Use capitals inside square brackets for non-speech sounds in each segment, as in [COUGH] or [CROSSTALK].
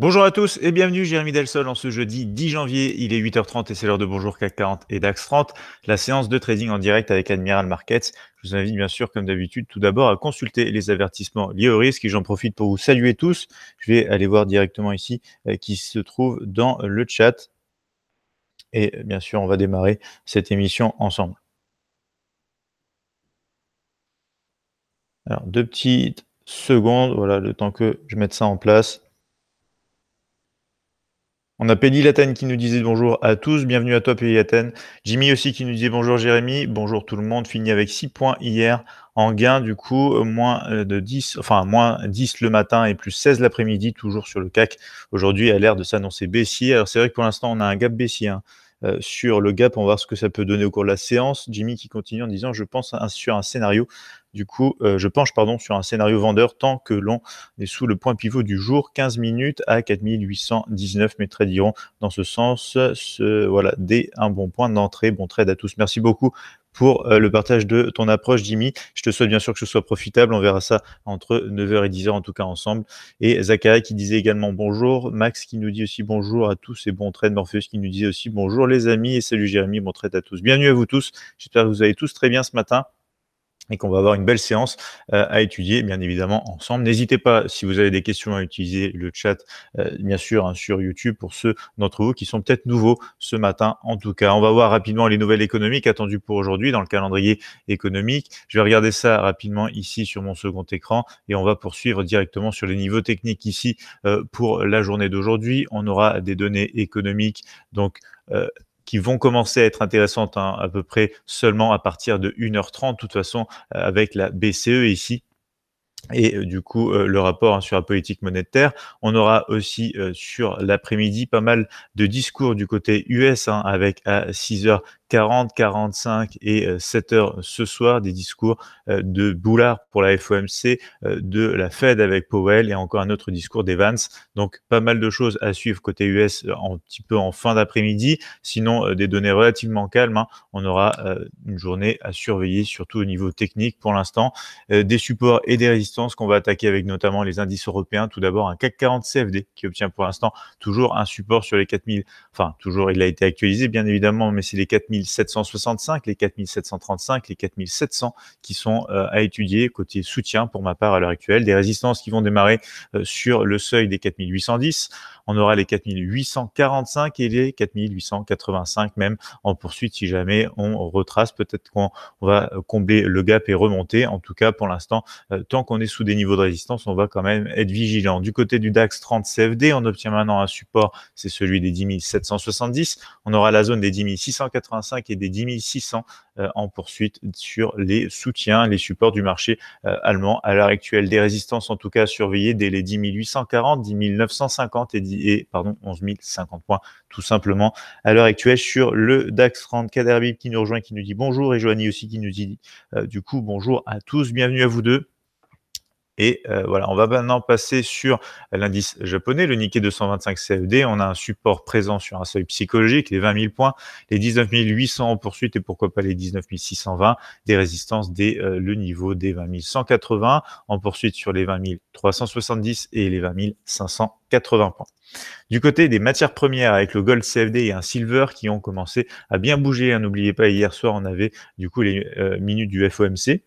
Bonjour à tous et bienvenue, Jérémy Delsol en ce jeudi 10 janvier. Il est 8h30 et c'est l'heure de Bonjour CAC 40 et DAX 30, la séance de trading en direct avec Admiral Markets. Je vous invite bien sûr, comme d'habitude, tout d'abord à consulter les avertissements liés au risque et j'en profite pour vous saluer tous. Je vais aller voir directement ici euh, qui se trouve dans le chat. Et bien sûr, on va démarrer cette émission ensemble. Alors, deux petites secondes, voilà, le temps que je mette ça en place. On a Penny qui nous disait bonjour à tous. Bienvenue à toi, Penny Jimmy aussi qui nous disait bonjour, Jérémy. Bonjour tout le monde. Fini avec 6 points hier en gain, du coup, euh, moins euh, de 10, enfin, moins 10 le matin et plus 16 l'après-midi, toujours sur le CAC. Aujourd'hui, a l'air de s'annoncer baissier. Alors, c'est vrai que pour l'instant, on a un gap baissier. Hein. Euh, sur le gap. On va voir ce que ça peut donner au cours de la séance. Jimmy qui continue en disant Je pense sur un scénario. Du coup, euh, je penche pardon, sur un scénario vendeur tant que l'on est sous le point pivot du jour, 15 minutes à 4819. Mes trades iront dans ce sens. voilà, dès un bon point d'entrée. Bon trade à tous. Merci beaucoup pour euh, le partage de ton approche, Jimmy. Je te souhaite bien sûr que ce soit profitable. On verra ça entre 9h et 10h, en tout cas ensemble. Et Zachary qui disait également bonjour. Max qui nous dit aussi bonjour à tous et bon trade. Morpheus qui nous disait aussi bonjour les amis et salut Jérémy. Bon trade à tous. Bienvenue à vous tous. J'espère que vous allez tous très bien ce matin et qu'on va avoir une belle séance euh, à étudier, bien évidemment, ensemble. N'hésitez pas, si vous avez des questions, à utiliser le chat, euh, bien sûr, hein, sur YouTube, pour ceux d'entre vous qui sont peut-être nouveaux ce matin, en tout cas. On va voir rapidement les nouvelles économiques attendues pour aujourd'hui dans le calendrier économique. Je vais regarder ça rapidement ici sur mon second écran et on va poursuivre directement sur les niveaux techniques ici euh, pour la journée d'aujourd'hui. On aura des données économiques, donc qui vont commencer à être intéressantes hein, à peu près seulement à partir de 1h30, de toute façon, euh, avec la BCE ici et euh, du coup euh, le rapport hein, sur la politique monétaire. On aura aussi sur l'après-midi pas mal de discours du côté US hein, avec à 6h 40, 45 et 7 euh, heures ce soir, des discours euh, de Boulard pour la FOMC, euh, de la Fed avec Powell et encore un autre discours d'Evans. Donc pas mal de choses à suivre côté US un petit peu en fin d'après-midi. Sinon, des données relativement calmes. Hein. On aura une journée à surveiller, surtout au niveau technique pour l'instant. Des supports et des résistances qu'on va attaquer avec notamment les indices européens. Tout d'abord, un CAC 40 CFD qui obtient pour l'instant toujours un support sur les 4000. Enfin, toujours, il a été actualisé bien évidemment, mais c'est les 4000. 4765, les 4735, les 4700 qui sont euh, à étudier côté soutien pour ma part à l'heure actuelle. Des résistances qui vont démarrer euh, sur le seuil des 4810 on aura les 4845 et les 4885 même en poursuite si jamais on retrace. Peut-être qu'on va combler le gap et remonter. En tout cas, pour l'instant, euh, tant qu'on est sous des niveaux de résistance, on va quand même être vigilant. Du côté du DAX 30 CFD, on obtient maintenant un support, c'est celui des 10 770. On aura la zone des 10 685 et des 10 euh, en poursuite sur les soutiens, les supports du marché euh, allemand à l'heure actuelle. Des résistances en tout cas à surveiller dès les 10 840, 10 950 et 10 et pardon, 11 050 points tout simplement à l'heure actuelle sur le DAX 30. Kaderbib qui nous rejoint, qui nous dit bonjour et Joanie aussi qui nous dit euh, du coup bonjour à tous, bienvenue à vous deux. Et euh, voilà, on va maintenant passer sur l'indice japonais, le Nikkei 225 CFD. On a un support présent sur un seuil psychologique, les 20 000 points, les 19 800 en poursuite et pourquoi pas les 19 620, des résistances dès euh, le niveau des 20 180, en poursuite sur les 20 370 et les 20 580 points. Du côté des matières premières, avec le gold CFD et un silver qui ont commencé à bien bouger, hein, n'oubliez pas, hier soir, on avait du coup les euh, minutes du FOMC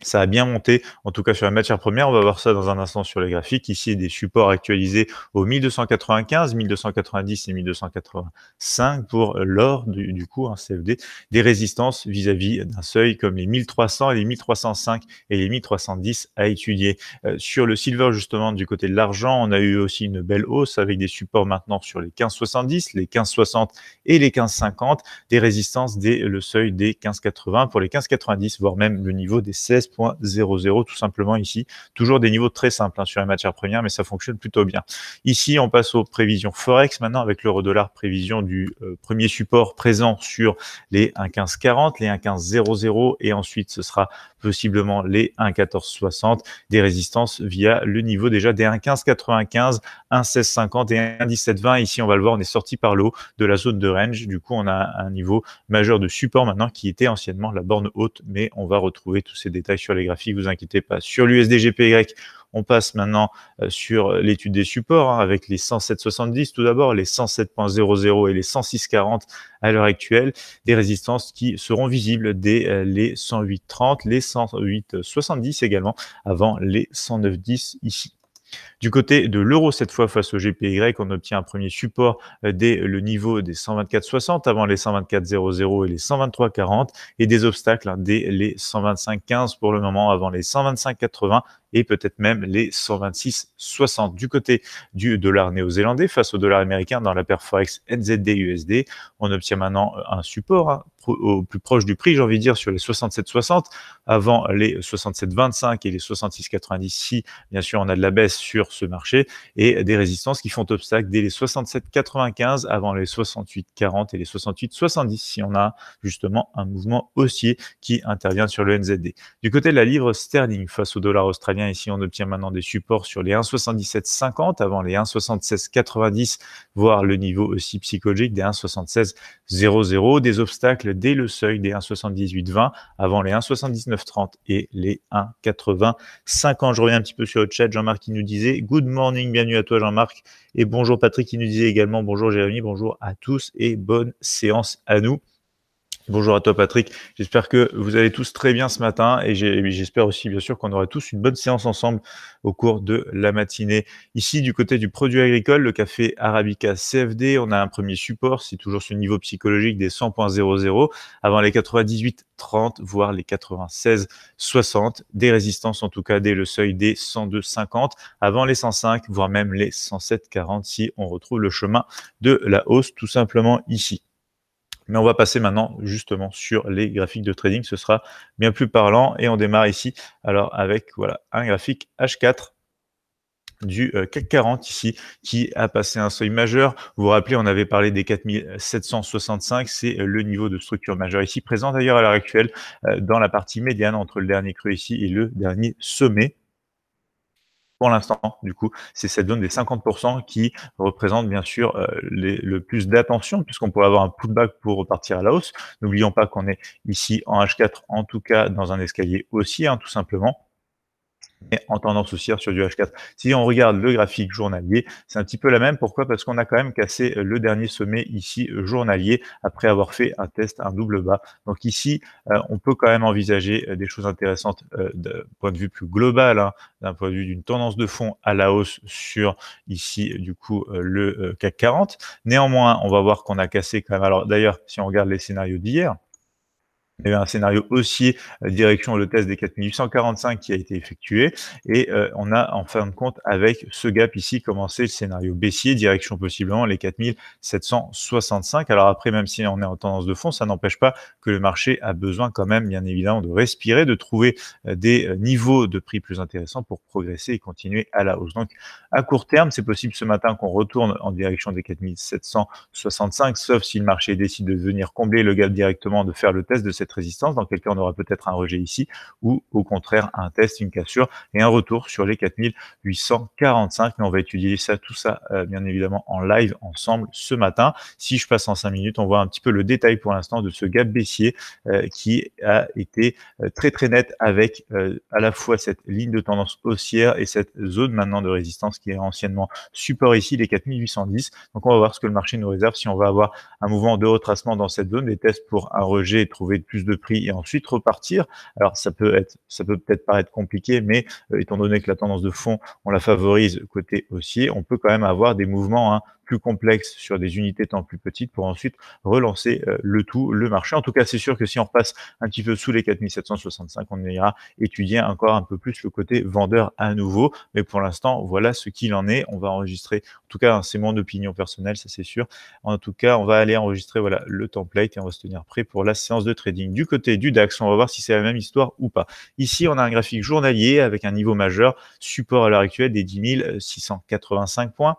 ça a bien monté, en tout cas sur la matière première. On va voir ça dans un instant sur les graphiques. Ici, des supports actualisés aux 1295, 1290 et 1285 pour l'or, du, coup, un hein, CFD, des résistances vis-à-vis d'un seuil comme les 1300 et les 1305 et les 1310 à étudier. Euh, sur le silver, justement, du côté de l'argent, on a eu aussi une belle hausse avec des supports maintenant sur les 1570, les 1560 et les 1550, des résistances dès le seuil des 1580 pour les 1590, voire même le niveau des 16 .00 tout simplement ici. Toujours des niveaux très simples hein, sur les matières premières, mais ça fonctionne plutôt bien. Ici, on passe aux prévisions Forex maintenant avec l'euro dollar prévision du euh, premier support présent sur les 1.1540, les 1.1500 et ensuite ce sera possiblement les 1.1460 des résistances via le niveau déjà des 1.1595, 1.1650 et 1.1720. Ici, on va le voir, on est sorti par l'eau de la zone de range. Du coup, on a un niveau majeur de support maintenant qui était anciennement la borne haute, mais on va retrouver tous ces détails sur les graphiques, vous inquiétez pas. Sur l'USDGPY, on passe maintenant euh, sur l'étude des supports hein, avec les 107,70 tout d'abord, les 107,00 et les 106,40 à l'heure actuelle, des résistances qui seront visibles dès euh, les 108,30, les 108,70 également, avant les 109,10 ici. Du côté de l'euro, cette fois face au GPY, on obtient un premier support euh, dès le niveau des 124,60 avant les 124,00 et les 123,40 et des obstacles hein, dès les 125,15 pour le moment avant les 125,80 et peut-être même les 126,60. Du côté du dollar néo-zélandais face au dollar américain dans la paire Forex NZD-USD, on obtient maintenant euh, un support hein, au plus proche du prix, j'ai envie de dire, sur les 67,60 avant les 67,25 et les 66,90 si, bien sûr, on a de la baisse sur ce marché et des résistances qui font obstacle dès les 67,95 avant les 68,40 et les 68,70 si on a justement un mouvement haussier qui intervient sur le NZD. Du côté de la livre sterling face au dollar australien, Ici, on obtient maintenant des supports sur les 1,7750 avant les 1,7690, voire le niveau aussi psychologique des 1,7600, des obstacles dès le seuil des 1,7820 avant les 1,7930 et les 1,8050. Je reviens un petit peu sur le chat. Jean-Marc qui nous disait Good morning, bienvenue à toi, Jean-Marc. Et bonjour, Patrick qui nous disait également bonjour, Jérémy, bonjour à tous et bonne séance à nous. Bonjour à toi Patrick, j'espère que vous allez tous très bien ce matin et j'espère aussi bien sûr qu'on aura tous une bonne séance ensemble au cours de la matinée. Ici du côté du produit agricole, le café Arabica CFD, on a un premier support, c'est toujours ce niveau psychologique des 100.00 avant les 98.30 voire les 96.60, des résistances en tout cas dès le seuil des 102.50 avant les 105, voire même les 107.40 si on retrouve le chemin de la hausse tout simplement ici. Mais on va passer maintenant justement sur les graphiques de trading. Ce sera bien plus parlant. Et on démarre ici alors avec voilà, un graphique H4 du CAC euh, 40 ici qui a passé un seuil majeur. Vous vous rappelez, on avait parlé des 4765, c'est euh, le niveau de structure majeure ici, présent d'ailleurs à l'heure actuelle euh, dans la partie médiane entre le dernier creux ici et le dernier sommet pour l'instant, du coup, c'est cette zone des 50% qui représente bien sûr euh, le plus d'attention, puisqu'on pourrait avoir un pullback pour repartir à la hausse. N'oublions pas qu'on est ici en H4, en tout cas dans un escalier aussi, hein, tout simplement en tendance haussière sur du H4. Si on regarde le graphique journalier, c'est un petit peu la même. Pourquoi Parce qu'on a quand même cassé euh, le dernier sommet ici euh, journalier après avoir fait un test, un double bas. Donc ici, euh, on peut quand même envisager des choses intéressantes d'un point de vue plus global, hein, d'un point de vue d'une tendance de fond à la hausse sur ici du coup le CAC 40. Néanmoins, on va voir qu'on a cassé quand même. Alors d'ailleurs, si on regarde les scénarios d'hier, il y avait un scénario haussier euh, direction le test des 4845 qui a été effectué. Et euh, on a en fin de compte, avec ce gap ici, commencé le scénario baissier, direction possiblement les 4765. Alors après, même si on est en tendance de fond, ça n'empêche pas que le marché a besoin quand même, bien évidemment, de respirer, de trouver euh, des niveaux de prix plus intéressants pour progresser et continuer à la hausse. Donc à court terme, c'est possible ce matin qu'on retourne en direction des 4765, sauf si le marché décide de venir combler le gap directement, de faire le test de cette résistance. Dans quel cas, on aura peut-être un rejet ici ou au contraire un test, une cassure et un retour sur les 4845. Mais on va étudier ça, tout ça, euh, bien évidemment, en live ensemble ce matin. Si je passe en cinq minutes, on voit un petit peu le détail pour l'instant de ce gap baissier euh, qui a été euh, très très net avec à la fois cette ligne de tendance haussière et cette zone maintenant de résistance qui est anciennement support ici, les 4810. Donc on va voir ce que le marché nous réserve, si on va avoir un mouvement de retracement dans cette zone, des tests pour un rejet et trouver de plus de prix et ensuite repartir. Alors ça peut être, ça peut peut-être paraître compliqué, mais euh, étant donné que la tendance de fond, on la favorise côté haussier, on peut quand même avoir des mouvements hein, plus sur des unités tant plus petites pour ensuite relancer euh, le tout, le marché. En tout cas, c'est sûr que si on passe un petit peu sous les 4765, on ira étudier encore un peu plus le côté vendeur à nouveau. Mais pour l'instant, voilà ce qu'il en est. On va enregistrer, en tout cas, hein, c'est mon opinion personnelle, ça c'est sûr. En tout cas, on va aller enregistrer voilà, le template et on va se tenir prêt pour la séance de trading. Du côté du DAX, on va voir si c'est la même histoire ou pas. Ici, on a un graphique journalier avec un niveau majeur, support à l'heure actuelle des 10 685 points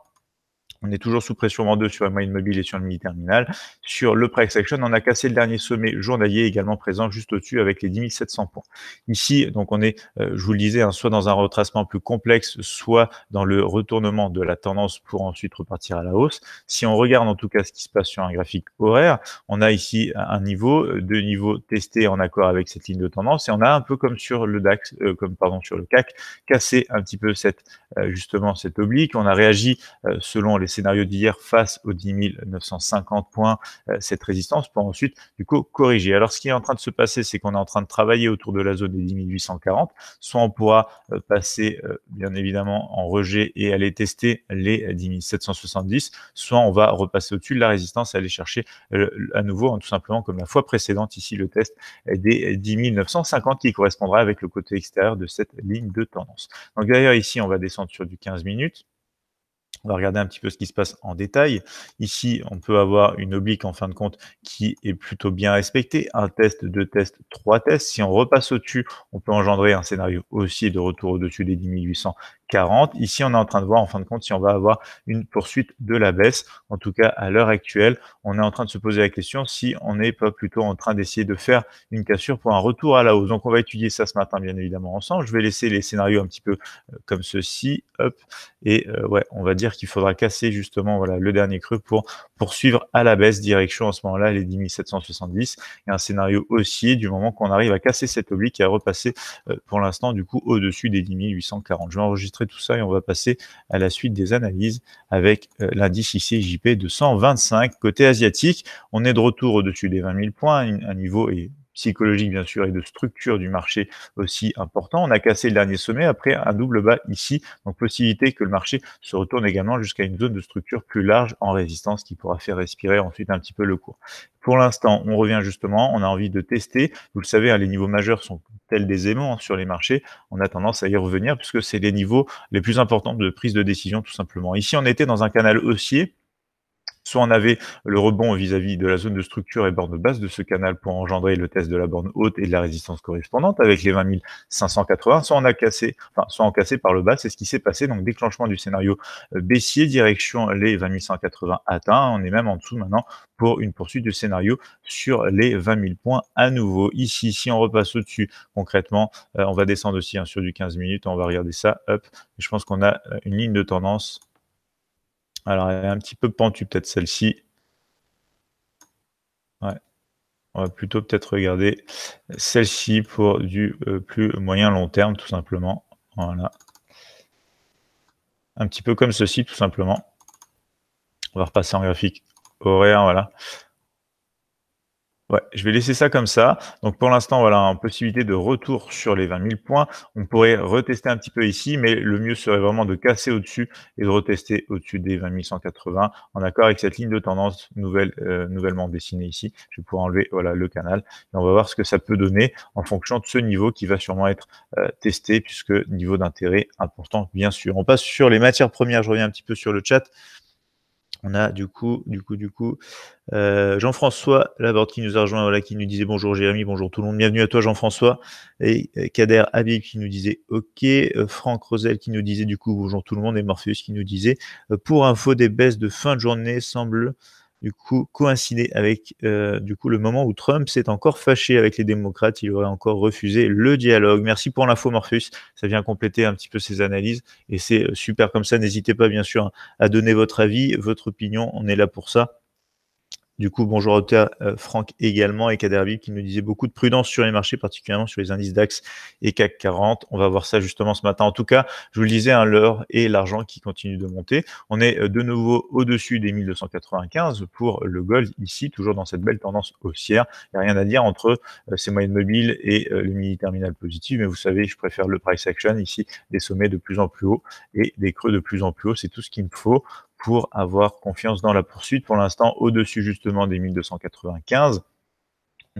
on est toujours sous pression deux sur moyen mobile et sur le mini terminal. Sur le price action, on a cassé le dernier sommet journalier également présent juste au-dessus avec les 10 700 points. Ici, donc on est, euh, je vous le disais, hein, soit dans un retracement plus complexe, soit dans le retournement de la tendance pour ensuite repartir à la hausse. Si on regarde en tout cas ce qui se passe sur un graphique horaire, on a ici un niveau, euh, de niveau testé en accord avec cette ligne de tendance et on a un peu comme sur le DAX, euh, comme pardon sur le CAC, cassé un petit peu cette justement cette oblique. On a réagi selon les scénario d'hier face aux 10 950 points, euh, cette résistance pour ensuite, du coup, corriger. Alors, ce qui est en train de se passer, c'est qu'on est en train de travailler autour de la zone des 10 840. Soit on pourra euh, passer, euh, bien évidemment, en rejet et aller tester les 10 770, soit on va repasser au-dessus de la résistance et aller chercher à nouveau, hein, tout simplement, comme la fois précédente, ici, le test des 10 950 qui correspondra avec le côté extérieur de cette ligne de tendance. Donc, d'ailleurs, ici, on va descendre sur du 15 minutes. On va regarder un petit peu ce qui se passe en détail. Ici, on peut avoir une oblique en fin de compte qui est plutôt bien respectée. Un test, deux tests, trois tests. Si on repasse au-dessus, on peut engendrer un scénario aussi de retour au-dessus des 10 800 40. Ici, on est en train de voir en fin de compte si on va avoir une poursuite de la baisse. En tout cas, à l'heure actuelle, on est en train de se poser la question si on n'est pas plutôt en train d'essayer de faire une cassure pour un retour à la hausse. Donc, on va étudier ça ce matin, bien évidemment, ensemble. Je vais laisser les scénarios un petit peu euh, comme ceci. Et euh, ouais, on va dire qu'il faudra casser justement voilà, le dernier creux pour poursuivre à la baisse direction en ce moment-là les 10 770. Et un scénario haussier du moment qu'on arrive à casser cette oblique et à repasser euh, pour l'instant du coup au-dessus des 10 840. Je vais enregistrer tout ça et on va passer à la suite des analyses avec euh, l'indice ICJP de 125 côté asiatique. On est de retour au-dessus des 20 000 points, un niveau est psychologique, bien sûr, et de structure du marché aussi important. On a cassé le dernier sommet après un double bas ici, donc possibilité que le marché se retourne également jusqu'à une zone de structure plus large en résistance qui pourra faire respirer ensuite un petit peu le cours. Pour l'instant, on revient justement, on a envie de tester. Vous le savez, hein, les niveaux majeurs sont tels des aimants hein, sur les marchés. On a tendance à y revenir puisque c'est les niveaux les plus importants de prise de décision tout simplement. Ici, on était dans un canal haussier Soit on avait le rebond vis-à-vis de la zone de structure et borne basse de ce canal pour engendrer le test de la borne haute et de la résistance correspondante avec les 20 580, soit on a cassé, enfin, soit on cassé par le bas, c'est ce qui s'est passé, donc déclenchement du scénario euh, baissier, direction les 20 180 atteints, on est même en dessous maintenant pour une poursuite du scénario sur les 20 000 points à nouveau. Ici, si on repasse au-dessus, concrètement, euh, on va descendre aussi hein, sur du 15 minutes, on va regarder ça, hop, je pense qu'on a euh, une ligne de tendance alors, elle est un petit peu pentue, peut-être celle-ci. Ouais. On va plutôt peut-être regarder celle-ci pour du euh, plus moyen long terme, tout simplement. Voilà. Un petit peu comme ceci, tout simplement. On va repasser en graphique horaire, voilà. Ouais, je vais laisser ça comme ça. Donc pour l'instant, voilà, en possibilité de retour sur les 20 000 points. On pourrait retester un petit peu ici, mais le mieux serait vraiment de casser au-dessus et de retester au-dessus des 20 180 en accord avec cette ligne de tendance nouvelle, euh, nouvellement dessinée ici. Je vais pouvoir enlever voilà, le canal et on va voir ce que ça peut donner en fonction de ce niveau qui va sûrement être euh, testé puisque niveau d'intérêt important, bien sûr. On passe sur les matières premières. Je reviens un petit peu sur le chat. On a du coup, du coup, du coup, euh, Jean-François Laborde qui nous a rejoint, voilà, qui nous disait bonjour Jérémy, bonjour tout le monde, bienvenue à toi Jean-François, et euh, Kader Habib qui nous disait ok, euh, Franck Rosel qui nous disait du coup bonjour tout le monde, et Morpheus qui nous disait pour info des baisses de fin de journée semble du coup coïncider avec euh, du coup le moment où Trump s'est encore fâché avec les démocrates, il aurait encore refusé le dialogue. Merci pour l'info Morpheus, ça vient compléter un petit peu ses analyses et c'est euh, super comme ça. N'hésitez pas bien sûr à donner votre avis, votre opinion, on est là pour ça. Du coup, bonjour à euh, Franck également et Kaderbi qui nous disait beaucoup de prudence sur les marchés, particulièrement sur les indices DAX et CAC 40. On va voir ça justement ce matin. En tout cas, je vous le disais, un hein, l'heure et l'argent qui continue de monter. On est euh, de nouveau au-dessus des 1295 pour le gold ici, toujours dans cette belle tendance haussière. Il n'y a rien à dire entre euh, ces moyennes mobiles et le mini terminal positif, mais vous savez, je préfère le price action ici, des sommets de plus en plus haut et des creux de plus en plus haut. C'est tout ce qu'il me faut pour avoir confiance dans la poursuite. Pour l'instant, au-dessus justement des 1295,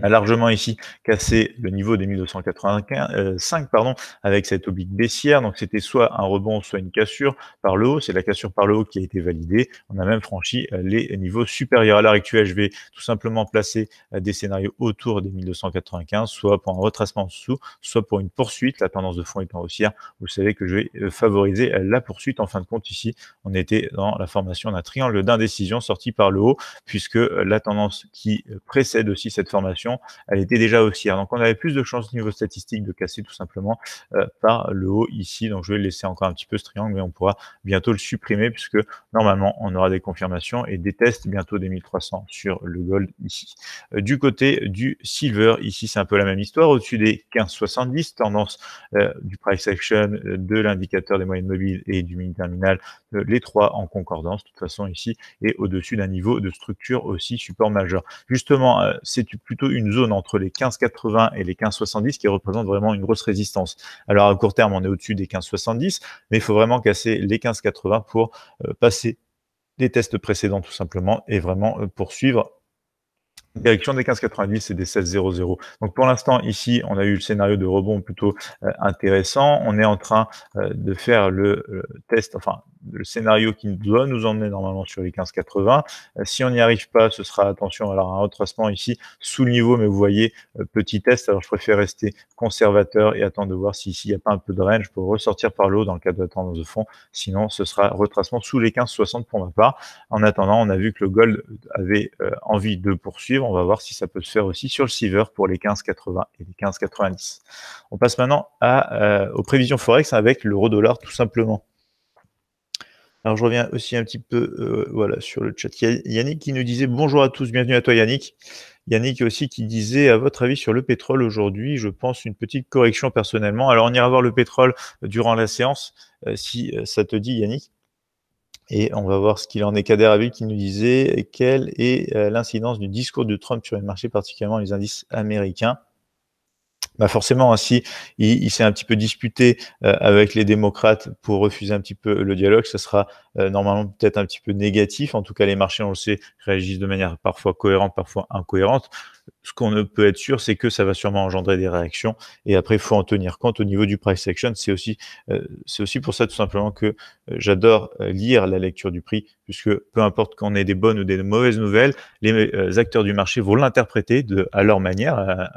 a largement ici cassé le niveau des 1285 euh, pardon, avec cette oblique baissière. Donc c'était soit un rebond, soit une cassure par le haut. C'est la cassure par le haut qui a été validée. On a même franchi euh, les niveaux supérieurs. À l'heure actuelle, je vais tout simplement placer euh, des scénarios autour des 1295, soit pour un retracement en dessous, soit pour une poursuite. La tendance de fond étant haussière, vous savez que je vais favoriser la poursuite. En fin de compte, ici, on était dans la formation d'un triangle d'indécision sorti par le haut, puisque la tendance qui précède aussi cette formation elle était déjà haussière. Donc on avait plus de chances niveau statistique de casser tout simplement euh, par le haut ici. Donc je vais laisser encore un petit peu ce triangle, mais on pourra bientôt le supprimer puisque normalement on aura des confirmations et des tests bientôt des 1300 sur le gold ici. Euh, du côté du silver, ici c'est un peu la même histoire, au-dessus des 1570, tendance euh, du price action, de l'indicateur des moyennes mobiles et du mini terminal, les trois en concordance de toute façon ici et au-dessus d'un niveau de structure aussi support majeur. Justement, c'est plutôt une une zone entre les 15,80 et les 15,70 qui représente vraiment une grosse résistance. Alors à court terme, on est au-dessus des 15,70, mais il faut vraiment casser les 15,80 pour euh, passer les tests précédents tout simplement et vraiment euh, poursuivre direction des 15,90 et des 16,00. Donc pour l'instant, ici, on a eu le scénario de rebond plutôt euh, intéressant. On est en train euh, de faire le, test, enfin le scénario qui doit nous emmener normalement sur les 15,80. Euh, si on n'y arrive pas, ce sera attention alors un retracement ici sous le niveau, mais vous voyez petit test. Alors je préfère rester conservateur et attendre de voir si ici il n'y a pas un peu de range pour ressortir par l'eau dans le cadre de la tendance de fond. Sinon, ce sera retracement sous les 15,60 pour ma part. En attendant, on a vu que le gold avait envie de poursuivre on va voir si ça peut se faire aussi sur le Siever pour les 15,80 et les 15,90. On passe maintenant à, euh, aux prévisions Forex avec l'euro-dollar tout simplement. Alors je reviens aussi un petit peu euh, voilà, sur le chat. Yannick qui nous disait bonjour à tous, bienvenue à toi Yannick. Yannick aussi qui disait à votre avis sur le pétrole aujourd'hui, je pense une petite correction personnellement. Alors on ira voir le pétrole durant la séance euh, si ça te dit Yannick. Et on va voir ce qu'il en est. Kader Abid qui nous disait quelle est euh, l'incidence du discours de Trump sur les marchés, particulièrement les indices américains. Bah, forcément, ainsi, hein, il, s'est un petit peu disputé euh, avec les démocrates pour refuser un petit peu le dialogue. Ça sera euh, normalement peut-être un petit peu négatif. En tout cas, les marchés, on le sait, réagissent de manière parfois cohérente, parfois incohérente. Ce qu'on ne peut être sûr, c'est que ça va sûrement engendrer des réactions. Et après, il faut en tenir compte au niveau du price action. C'est aussi, euh, c'est aussi pour ça tout simplement que j'adore lire la lecture du prix, puisque peu importe qu'on ait des bonnes ou des mauvaises nouvelles, les acteurs du marché vont l'interpréter à leur manière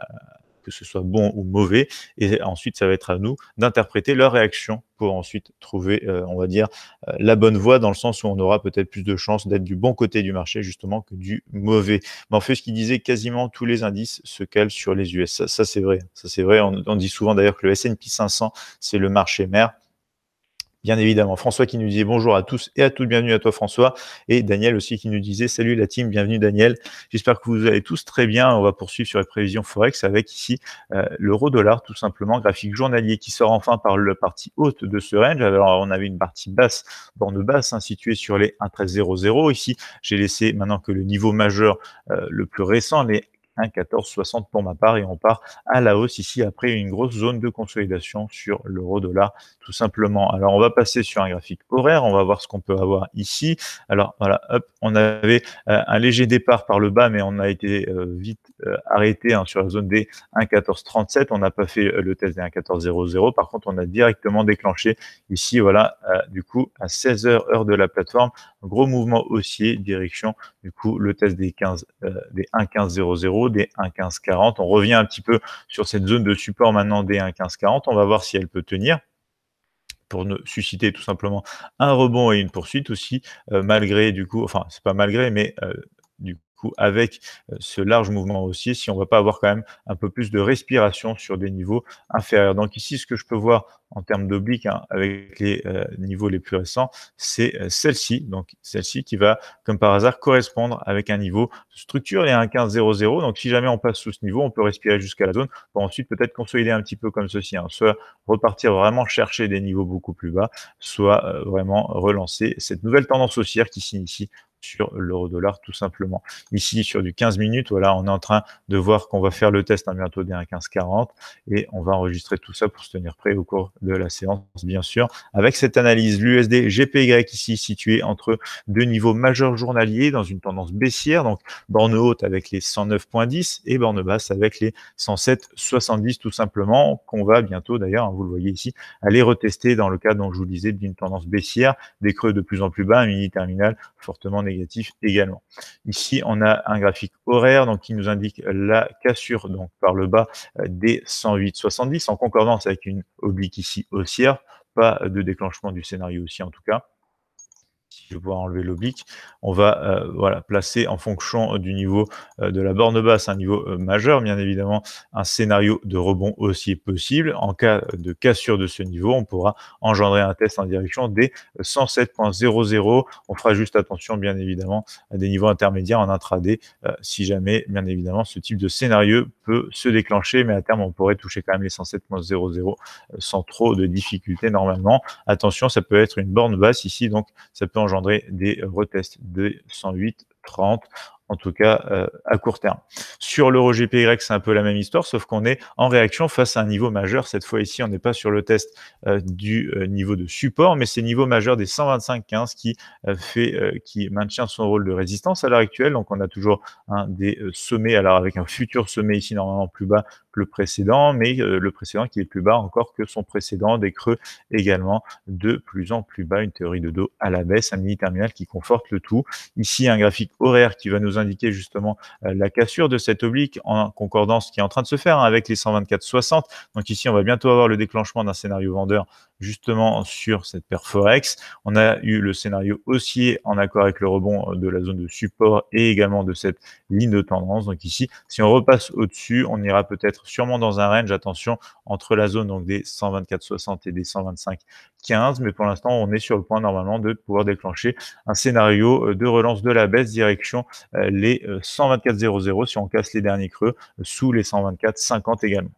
que ce soit bon ou mauvais. Et ensuite, ça va être à nous d'interpréter leur réaction pour ensuite trouver, euh, on va dire, euh, la bonne voie dans le sens où on aura peut-être plus de chances d'être du bon côté du marché justement que du mauvais. Mais en fait, ce qui disait quasiment tous les indices se calent sur les US. Ça, c'est vrai. Ça c'est vrai. On, on dit souvent d'ailleurs que le S&P 500 c'est le marché mère bien évidemment. François qui nous disait bonjour à tous et à toutes, bienvenue à toi François. Et Daniel aussi qui nous disait salut la team, bienvenue Daniel. J'espère que vous allez tous très bien. On va poursuivre sur les prévisions Forex avec ici euh, l'euro dollar tout simplement, graphique journalier qui sort enfin par la partie haute de ce range. Alors on avait une partie basse, borne basse, hein, située sur les 1.1300. Ici, j'ai laissé maintenant que le niveau majeur euh, le plus récent, les 1,1460 pour ma part et on part à la hausse ici après une grosse zone de consolidation sur l'euro dollar tout simplement. Alors on va passer sur un graphique horaire, on va voir ce qu'on peut avoir ici. Alors voilà, hop, on avait euh, un léger départ par le bas mais on a été euh, vite euh, arrêté hein, sur la zone des 1,1437, on n'a pas fait le test des 1,1400. Par contre, on a directement déclenché ici voilà du coup à 16h heure de la plateforme, gros mouvement haussier direction du coup le test des 15 des 1,1500 des 1,1540. On revient un petit peu sur cette zone de support maintenant des 1,1540. On va voir si elle peut tenir pour ne susciter tout simplement un rebond et une poursuite aussi, euh, malgré du coup, enfin c'est pas malgré, mais euh, du coup avec euh, ce large mouvement haussier, si on ne va pas avoir quand même un peu plus de respiration sur des niveaux inférieurs. Donc ici, ce que je peux voir en termes d'oblique hein, avec les euh, niveaux les plus récents, c'est euh, celle-ci, donc celle-ci qui va, comme par hasard, correspondre avec un niveau structure, et un 15-00. Donc, si jamais on passe sous ce niveau, on peut respirer jusqu'à la zone pour ensuite peut-être consolider un petit peu comme ceci, hein. soit repartir vraiment chercher des niveaux beaucoup plus bas, soit vraiment relancer cette nouvelle tendance haussière qui s'initie sur l'euro-dollar tout simplement. Ici, sur du 15 minutes, voilà, on est en train de voir qu'on va faire le test hein, à bientôt des 1,1540 et on va enregistrer tout ça pour se tenir prêt au cours de la séance, bien sûr, avec cette analyse. L'USD GPY ici situé entre deux niveaux majeurs journaliers dans une tendance baissière, donc borne haute avec les 109.10 et borne basse avec les 107.70 tout simplement, qu'on va bientôt d'ailleurs, hein, vous le voyez ici, aller retester dans le cas dont je vous disais d'une tendance baissière, des creux de plus en plus bas, un mini terminal fortement négatif également. Ici, on a un graphique horaire donc, qui nous indique la cassure donc, par le bas euh, des 108,70 en concordance avec une oblique ici haussière, pas de déclenchement du scénario aussi en tout cas je vais pouvoir enlever l'oblique, on va euh, voilà, placer en fonction euh, du niveau euh, de la borne basse, un niveau majeur, bien évidemment, un scénario de rebond aussi possible. En cas de cassure de ce niveau, on pourra engendrer un test en direction des 107.00. On fera juste attention, bien évidemment, à des niveaux intermédiaires en intraday, si jamais, bien évidemment, ce type de scénario peut se déclencher, mais à terme, on pourrait toucher quand même les 107.00 sans trop de difficultés normalement. Attention, ça peut être une borne basse ici, donc ça peut engendrer engendrer des retests de 108, 30 en tout cas euh, à court terme. Sur l'euro GPY, c'est un peu la même histoire, sauf qu'on est en réaction face à un niveau majeur. Cette fois ici, on n'est pas sur le test euh, du euh, niveau de support, mais c'est le niveau majeur des 125,15 qui fait, qui maintient son rôle de résistance à l'heure actuelle. Donc on a toujours un des sommets, alors avec un futur sommet ici normalement plus bas que le précédent, mais le précédent qui est plus bas encore que son précédent, des creux également de plus en plus bas, une théorie de dos à la baisse, un mini terminal qui conforte le tout. Ici un graphique horaire qui va nous indiquer justement euh, la cassure de cette oblique en concordance qui est en train de se faire hein, avec les 124,60. Donc ici, on va bientôt avoir le déclenchement d'un scénario vendeur justement sur cette paire Forex. On a eu le scénario haussier en accord avec le rebond euh, de la zone de support et également de cette ligne de tendance. Donc ici, si on repasse au-dessus, on ira peut-être sûrement dans un range, attention, entre la zone donc des 124,60 et des 125,15. Mais pour l'instant, on est sur le point normalement de pouvoir déclencher un scénario euh, de relance de la baisse direction les 124,00 euh, si on casse les derniers creux, euh, sous les 124,50 également.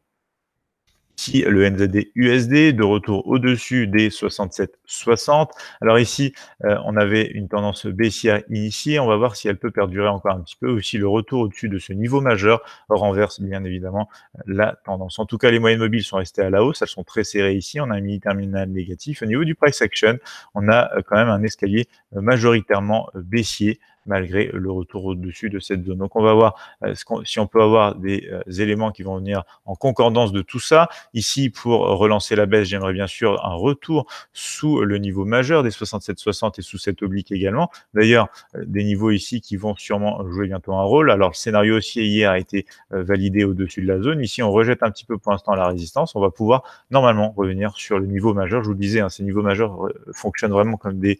Si le NZD USD de retour au-dessus des 67,60. Alors ici, euh, on avait une tendance baissière initiée. On va voir si elle peut perdurer encore un petit peu ou si le retour au-dessus de ce niveau majeur renverse bien évidemment la tendance. En tout cas, les moyennes mobiles sont restées à la hausse. Elles sont très serrées ici. On a un mini terminal négatif. Au niveau du price action, on a quand même un escalier majoritairement baissier malgré le retour au-dessus de cette zone. Donc on va voir euh, si on peut avoir des euh, éléments qui vont venir en concordance de tout ça. Ici, pour relancer la baisse, j'aimerais bien sûr un retour sous le niveau majeur des 67-60 et sous cette oblique également. D'ailleurs, euh, des niveaux ici qui vont sûrement jouer bientôt un rôle. Alors le scénario aussi hier a été validé au-dessus de la zone. Ici, on rejette un petit peu pour l'instant la résistance. On va pouvoir normalement revenir sur le niveau majeur. Je vous le disais, hein, ces niveaux majeurs fonctionnent vraiment comme des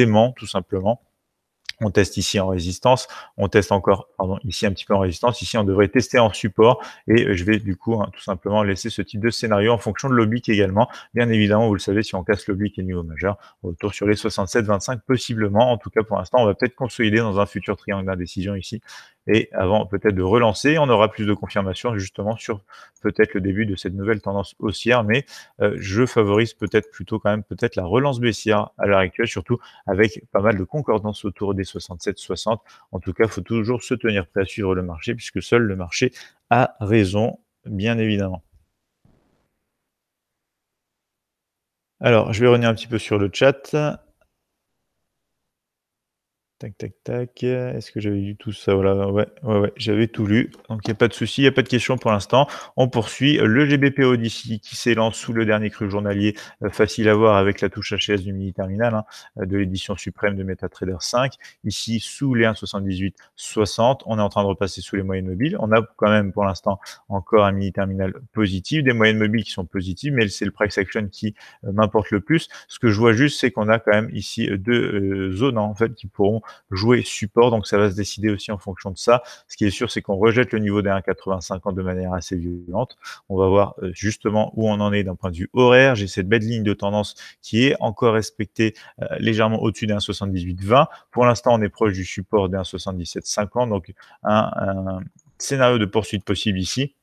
aimants, tout simplement. On teste ici en résistance, on teste encore pardon, ici un petit peu en résistance, ici on devrait tester en support et euh, je vais du coup hein, tout simplement laisser ce type de scénario en fonction de l'oblique également. Bien évidemment, vous le savez, si on casse l'oblique et le niveau majeur, on sur les 67-25 possiblement. En tout cas, pour l'instant, on va peut-être consolider dans un futur triangle d'indécision ici et avant peut-être de relancer. On aura plus de confirmation justement sur peut-être le début de cette nouvelle tendance haussière, mais euh, je favorise peut-être plutôt quand même peut-être la relance baissière à l'heure actuelle, surtout avec pas mal de concordance autour des 67-60. En tout cas, il faut toujours se tenir prêt à suivre le marché, puisque seul le marché a raison, bien évidemment. Alors, je vais revenir un petit peu sur le chat. Tac, tac, tac. Est-ce que j'avais lu tout ça Voilà, ouais, ouais, ouais j'avais tout lu. Donc, il n'y a pas de souci, il n'y a pas de question pour l'instant. On poursuit. Le GBPO d'ici qui s'élance sous le dernier cru journalier, euh, facile à voir avec la touche HS du mini terminal hein, euh, de l'édition suprême de MetaTrader 5. Ici, sous les 1,7860, on est en train de repasser sous les moyennes mobiles. On a quand même pour l'instant encore un mini terminal positif, des moyennes mobiles qui sont positives, mais c'est le price action qui euh, m'importe le plus. Ce que je vois juste, c'est qu'on a quand même ici deux zones hein, en fait qui pourront jouer support, donc ça va se décider aussi en fonction de ça. Ce qui est sûr, c'est qu'on rejette le niveau des 1,85 de manière assez violente. On va voir euh, justement où on en est d'un point de vue horaire. J'ai cette belle ligne de tendance qui est encore respectée euh, légèrement au-dessus des 1.7820 Pour l'instant, on est proche du support des 1.7750 donc un scénario de poursuite possible ici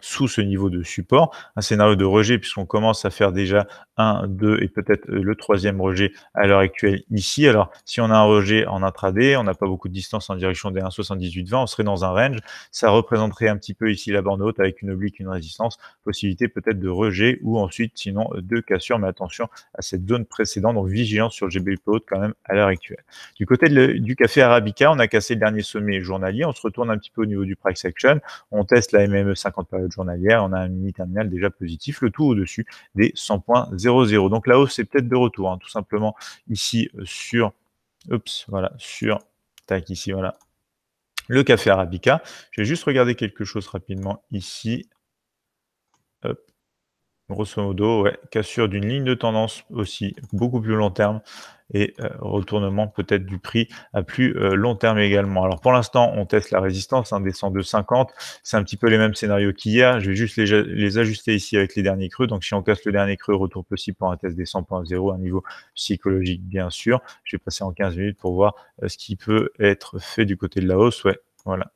sous ce niveau de support, un scénario de rejet puisqu'on commence à faire déjà un, deux et peut-être euh, le troisième rejet à l'heure actuelle ici. Alors si on a un rejet en intraday, on n'a pas beaucoup de distance en direction des 1,7820, on serait dans un range, ça représenterait un petit peu ici la bande haute avec une oblique, une résistance, possibilité peut-être de rejet ou ensuite sinon de cassure, mais attention à cette zone précédente, donc vigilance sur le GBP haute quand même à l'heure actuelle. Du côté du café Arabica, on a cassé le dernier sommet journalier, on se retourne un petit peu au niveau du price action, on teste la MME 50 périodes journalière. On a un mini terminal déjà positif, le tout au-dessus des 100.00. Donc la hausse c'est peut-être de retour, hein, tout simplement ici euh, sur, voilà, sur, tac, ici, voilà, le café arabica. Je vais juste regarder quelque chose rapidement ici. Grosso modo, ouais, cassure d'une ligne de tendance aussi, beaucoup plus long terme, et euh, retournement peut-être du prix à plus euh, long terme également. Alors pour l'instant, on teste la résistance, hein, descend de 50. C'est un petit peu les mêmes scénarios qu'hier. Je vais juste les, ajuster ici avec les derniers creux. Donc si on casse le dernier creux, retour possible pour un test des 100.0, un niveau psychologique bien sûr. Je vais passer en 15 minutes pour voir euh, ce qui peut être fait du côté de la hausse. Ouais, voilà.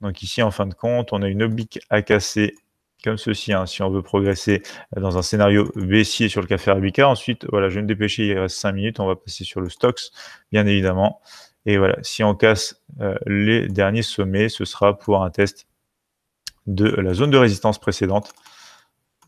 Donc ici, en fin de compte, on a une oblique à casser comme ceci, hein, si on veut progresser euh, dans un scénario baissier sur le café Arabica. Ensuite, voilà, je vais me dépêcher, il reste 5 minutes, on va passer sur le stocks, bien évidemment. Et voilà, si on casse euh, les derniers sommets, ce sera pour un test de la zone de résistance précédente.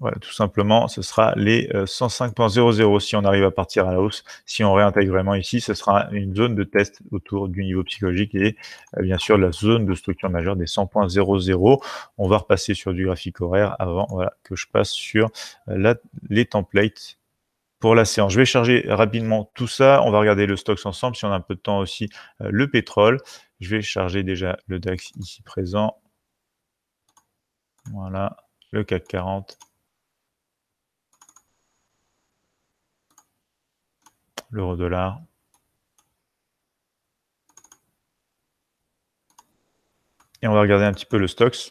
Voilà, tout simplement, ce sera les 105.00 euh, si on arrive à partir à la hausse. Si on réintègre vraiment ici, ce sera une zone de test autour du niveau psychologique et euh, bien sûr la zone de structure majeure des 100.00. On va repasser sur du graphique horaire avant que je passe sur euh, les templates pour la séance. Je vais charger rapidement tout ça. On va regarder le stocks ensemble si on a un peu de temps aussi le pétrole. Je vais charger déjà le DAX ici présent. Voilà, le CAC 40 l'euro-dollar et on va regarder un petit peu le stocks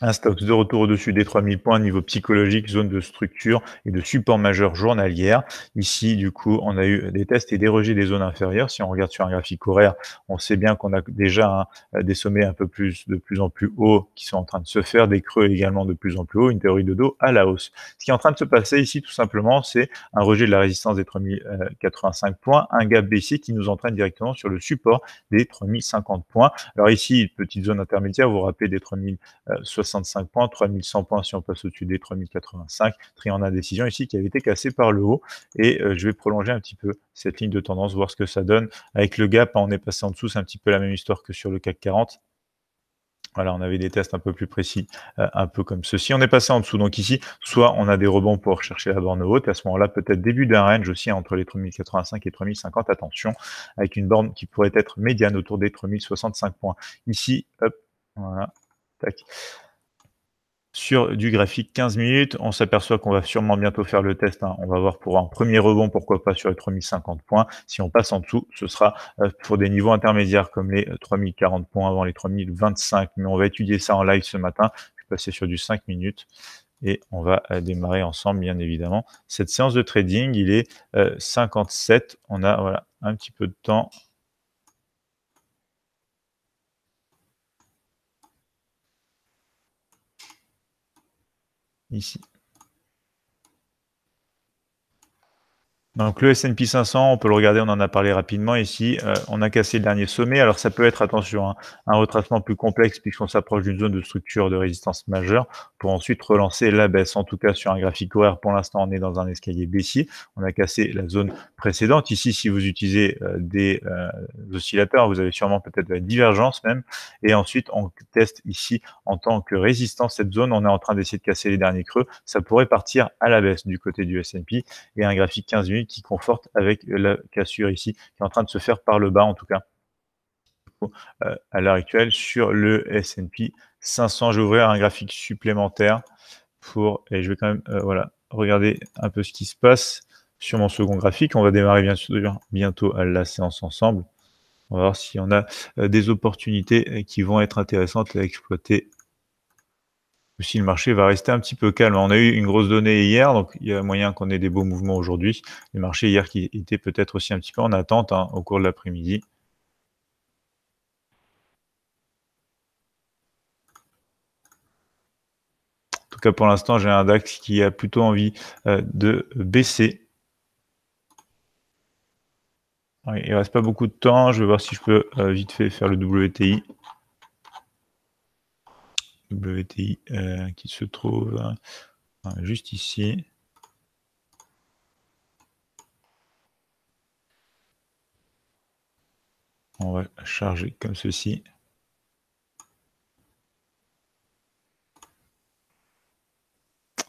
un stock de retour au-dessus des 3000 points, niveau psychologique, zone de structure et de support majeur journalière. Ici, du coup, on a eu des tests et des rejets des zones inférieures. Si on regarde sur un graphique horaire, on sait bien qu'on a déjà hein, des sommets un peu plus, de plus en plus hauts qui sont en train de se faire, des creux également de plus en plus hauts, une théorie de dos à la hausse. Ce qui est en train de se passer ici, tout simplement, c'est un rejet de la résistance des 3085 euh, points, un gap baissé qui nous entraîne directement sur le support des 3050 points. Alors ici, petite zone intermédiaire, vous vous rappelez des 3060 65 points, 3100 points si on passe au-dessus des 3085. Tri en indécision ici qui avait été cassé par le haut. Et euh, je vais prolonger un petit peu cette ligne de tendance, voir ce que ça donne. Avec le gap, hein, on est passé en dessous, c'est un petit peu la même histoire que sur le CAC 40. Voilà, on avait des tests un peu plus précis, euh, un peu comme ceci. On est passé en dessous. Donc ici, soit on a des rebonds pour chercher la borne haute, et à ce moment-là, peut-être début d'un range aussi entre les 3085 et 3050, attention, avec une borne qui pourrait être médiane autour des 3065 points. Ici, hop, voilà, tac sur du graphique 15 minutes. On s'aperçoit qu'on va sûrement bientôt faire le test. Hein. On va voir pour un premier rebond, pourquoi pas, sur les 3050 points. Si on passe en dessous, ce sera euh, pour des niveaux intermédiaires comme les 3040 euh, points avant les 3025. Mais on va étudier ça en live ce matin. Je vais passer sur du 5 minutes. Et on va euh, démarrer ensemble, bien évidemment. Cette séance de trading, il est 57. On a un petit peu de temps ici. Donc le S&P 500, on peut le regarder, on en a parlé rapidement ici. Euh, on a cassé le dernier sommet. Alors ça peut être, attention, hein, un retracement plus complexe puisqu'on s'approche d'une zone de structure de résistance majeure pour ensuite relancer la baisse. En tout cas, sur un graphique horaire, pour l'instant, on est dans un escalier baissier. On a cassé la zone précédente. Ici, si vous utilisez euh, des euh, oscillateurs, vous avez sûrement peut-être la divergence même. Et ensuite, on teste ici en tant que résistance cette zone. On est en train d'essayer de casser les derniers creux. Ça pourrait partir à la baisse du côté du S&P et un graphique 15 minutes qui conforte avec la cassure ici, qui est en train de se faire par le bas en tout cas. Euh, à l'heure actuelle, sur le S&P 500, je vais ouvrir un graphique supplémentaire pour, et je vais quand même, euh, voilà, regarder un peu ce qui se passe sur mon second graphique. On va démarrer bien bientôt à la séance ensemble. On va voir si on a euh, des opportunités qui vont être intéressantes à exploiter aussi, le marché va rester un petit peu calme. On a eu une grosse donnée hier, donc il y a moyen qu'on ait des beaux mouvements aujourd'hui. Les marchés hier qui étaient peut-être aussi un petit peu en attente hein, au cours de l'après-midi. En tout cas, pour l'instant, j'ai un DAX qui a plutôt envie euh, de baisser. Il ne reste pas beaucoup de temps. Je vais voir si je peux euh, vite fait faire le WTI. WTI euh, qui se trouve euh, juste ici. On va charger comme ceci.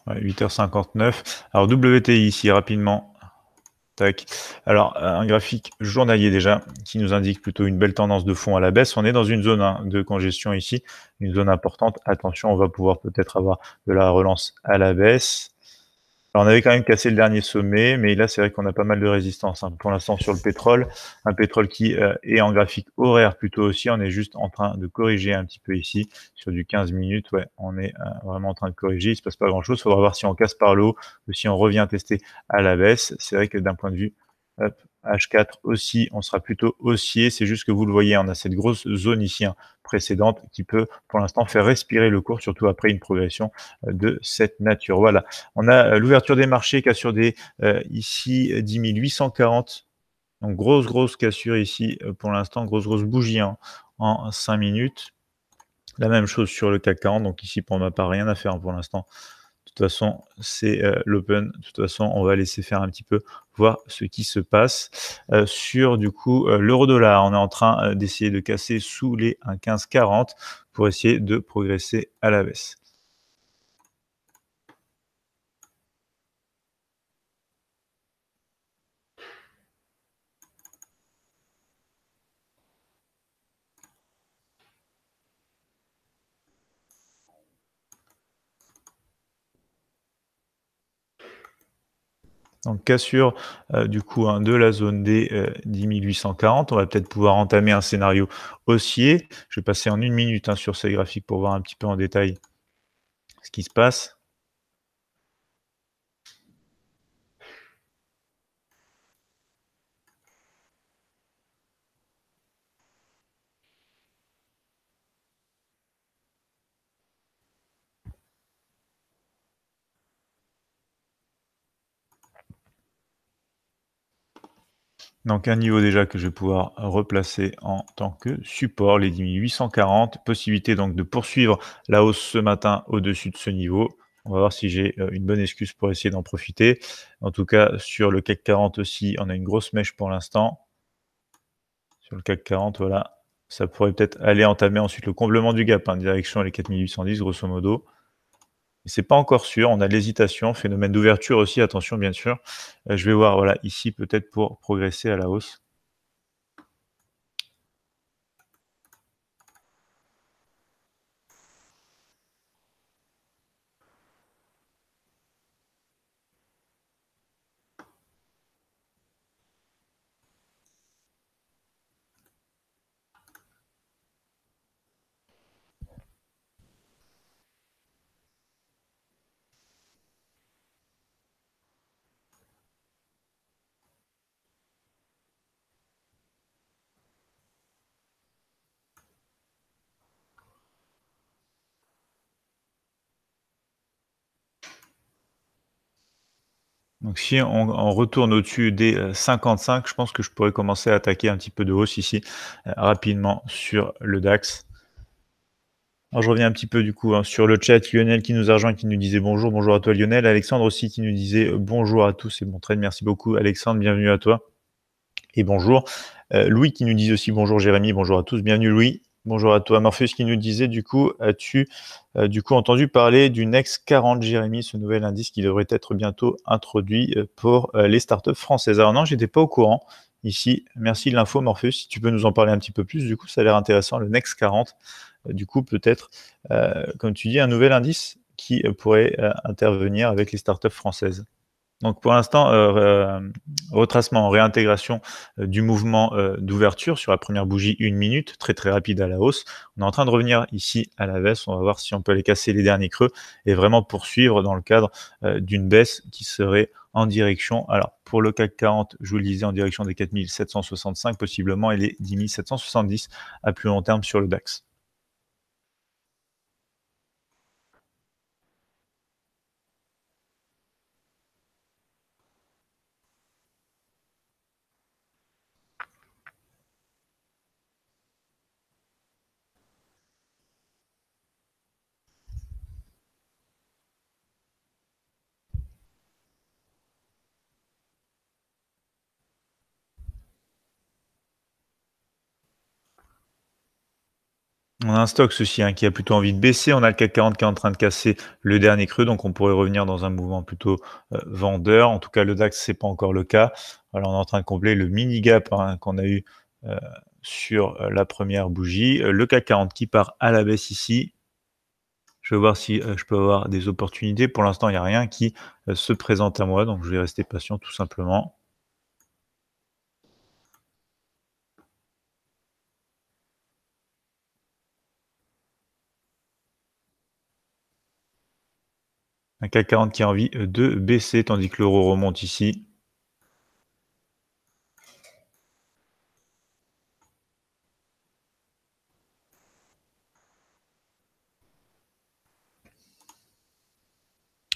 Ouais, 8h59. Alors WTI ici rapidement. Alors, un graphique journalier déjà qui nous indique plutôt une belle tendance de fond à la baisse. On est dans une zone hein, de congestion ici, une zone importante. Attention, on va pouvoir peut-être avoir de la relance à la baisse. Alors, on avait quand même cassé le dernier sommet, mais là, c'est vrai qu'on a pas mal de résistance. Hein. Pour l'instant, sur le pétrole, un pétrole qui euh, est en graphique horaire plutôt aussi. On est juste en train de corriger un petit peu ici sur du 15 minutes. Ouais, on est euh, vraiment en train de corriger. Il se passe pas grand chose. Faudra voir si on casse par l'eau ou si on revient tester à la baisse. C'est vrai que d'un point de vue H4 aussi, on sera plutôt haussier. C'est juste que vous le voyez, on a cette grosse zone ici hein, précédente qui peut pour l'instant faire respirer le cours, surtout après une progression euh, de cette nature. Voilà, on a euh, l'ouverture des marchés qui des euh, ici 10 840. Donc grosse, grosse cassure ici pour l'instant, grosse, grosse bougie hein, en 5 minutes. La même chose sur le CAC 40. Donc ici, pour ma part, rien à faire hein, pour l'instant. De toute façon, c'est l'open. De toute façon, on va laisser faire un petit peu voir ce qui se passe euh, sur du coup euh, l'euro dollar. On est en train euh, d'essayer de casser sous les 1,1540 pour essayer de progresser à la baisse. Donc cassure euh, du coup de la zone D 10 euh, 10840. On va peut-être pouvoir entamer un scénario haussier. Je vais passer en une minute hein, sur ces graphiques pour voir un petit peu en détail ce qui se passe. Donc un niveau déjà que je vais pouvoir replacer en tant que support, les 10840. Possibilité donc de poursuivre la hausse ce matin au-dessus de ce niveau. On va voir si j'ai euh, une bonne excuse pour essayer d'en profiter. En tout cas, sur le CAC 40 aussi, on a une grosse mèche pour l'instant. Sur le CAC 40, voilà. Ça pourrait peut-être aller entamer ensuite le comblement du gap, en hein, direction les 4810, grosso modo c'est pas encore sûr. On a l'hésitation, phénomène d'ouverture aussi. Attention, bien sûr. Euh, je vais voir, voilà, ici peut-être pour progresser à la hausse. Donc si on, retourne au-dessus des 55, euh, je pense que je pourrais commencer à attaquer un petit peu de hausse ici euh, rapidement sur le DAX. Alors je reviens un petit peu du coup hein, sur le chat, Lionel qui nous a rejoint, qui nous disait bonjour, bonjour à toi Lionel, Alexandre aussi qui nous disait euh, bonjour à tous et bon trade, merci beaucoup Alexandre, bienvenue à toi et bonjour. Louis qui nous dit aussi bonjour Jérémy, bonjour à tous, bienvenue Louis, Bonjour à toi, Morpheus qui nous disait du coup, as-tu euh, du coup entendu parler du Next 40 Jérémy, ce nouvel indice qui devrait être bientôt introduit euh, pour euh, les startups françaises Alors non, j'étais pas au courant ici. Merci de l'info Morpheus, si tu peux nous en parler un petit peu plus, du coup ça a l'air intéressant, le Next 40, du coup peut-être, comme tu dis, un nouvel indice qui pourrait intervenir avec les startups françaises. Donc pour l'instant, euh, euh retracement, réintégration euh, du mouvement euh, d'ouverture sur la première bougie, une minute, très très rapide à la hausse. On est en train de revenir ici à la baisse. On va voir si on peut aller casser les derniers creux et vraiment poursuivre dans le cadre d'une baisse qui serait en direction, alors pour le CAC 40, je vous le disais, en direction des 4765 possiblement et les 10770 à plus long terme sur le DAX. On a un stock ceci hein, qui a plutôt envie de baisser. On a le CAC 40 qui est en train de casser le dernier creux, donc on pourrait revenir dans un mouvement plutôt euh, vendeur. En tout cas, le DAX, ce n'est pas encore le cas. Alors, on est en train de combler le mini gap hein, qu'on a eu euh, sur euh, la première bougie. Le CAC 40 qui part à la baisse ici. Je vais voir si je peux avoir des opportunités. Pour l'instant, il n'y a rien qui se présente à moi, donc je vais rester patient tout simplement. Un CAC 40 qui a envie euh, de baisser, tandis que l'euro remonte ici.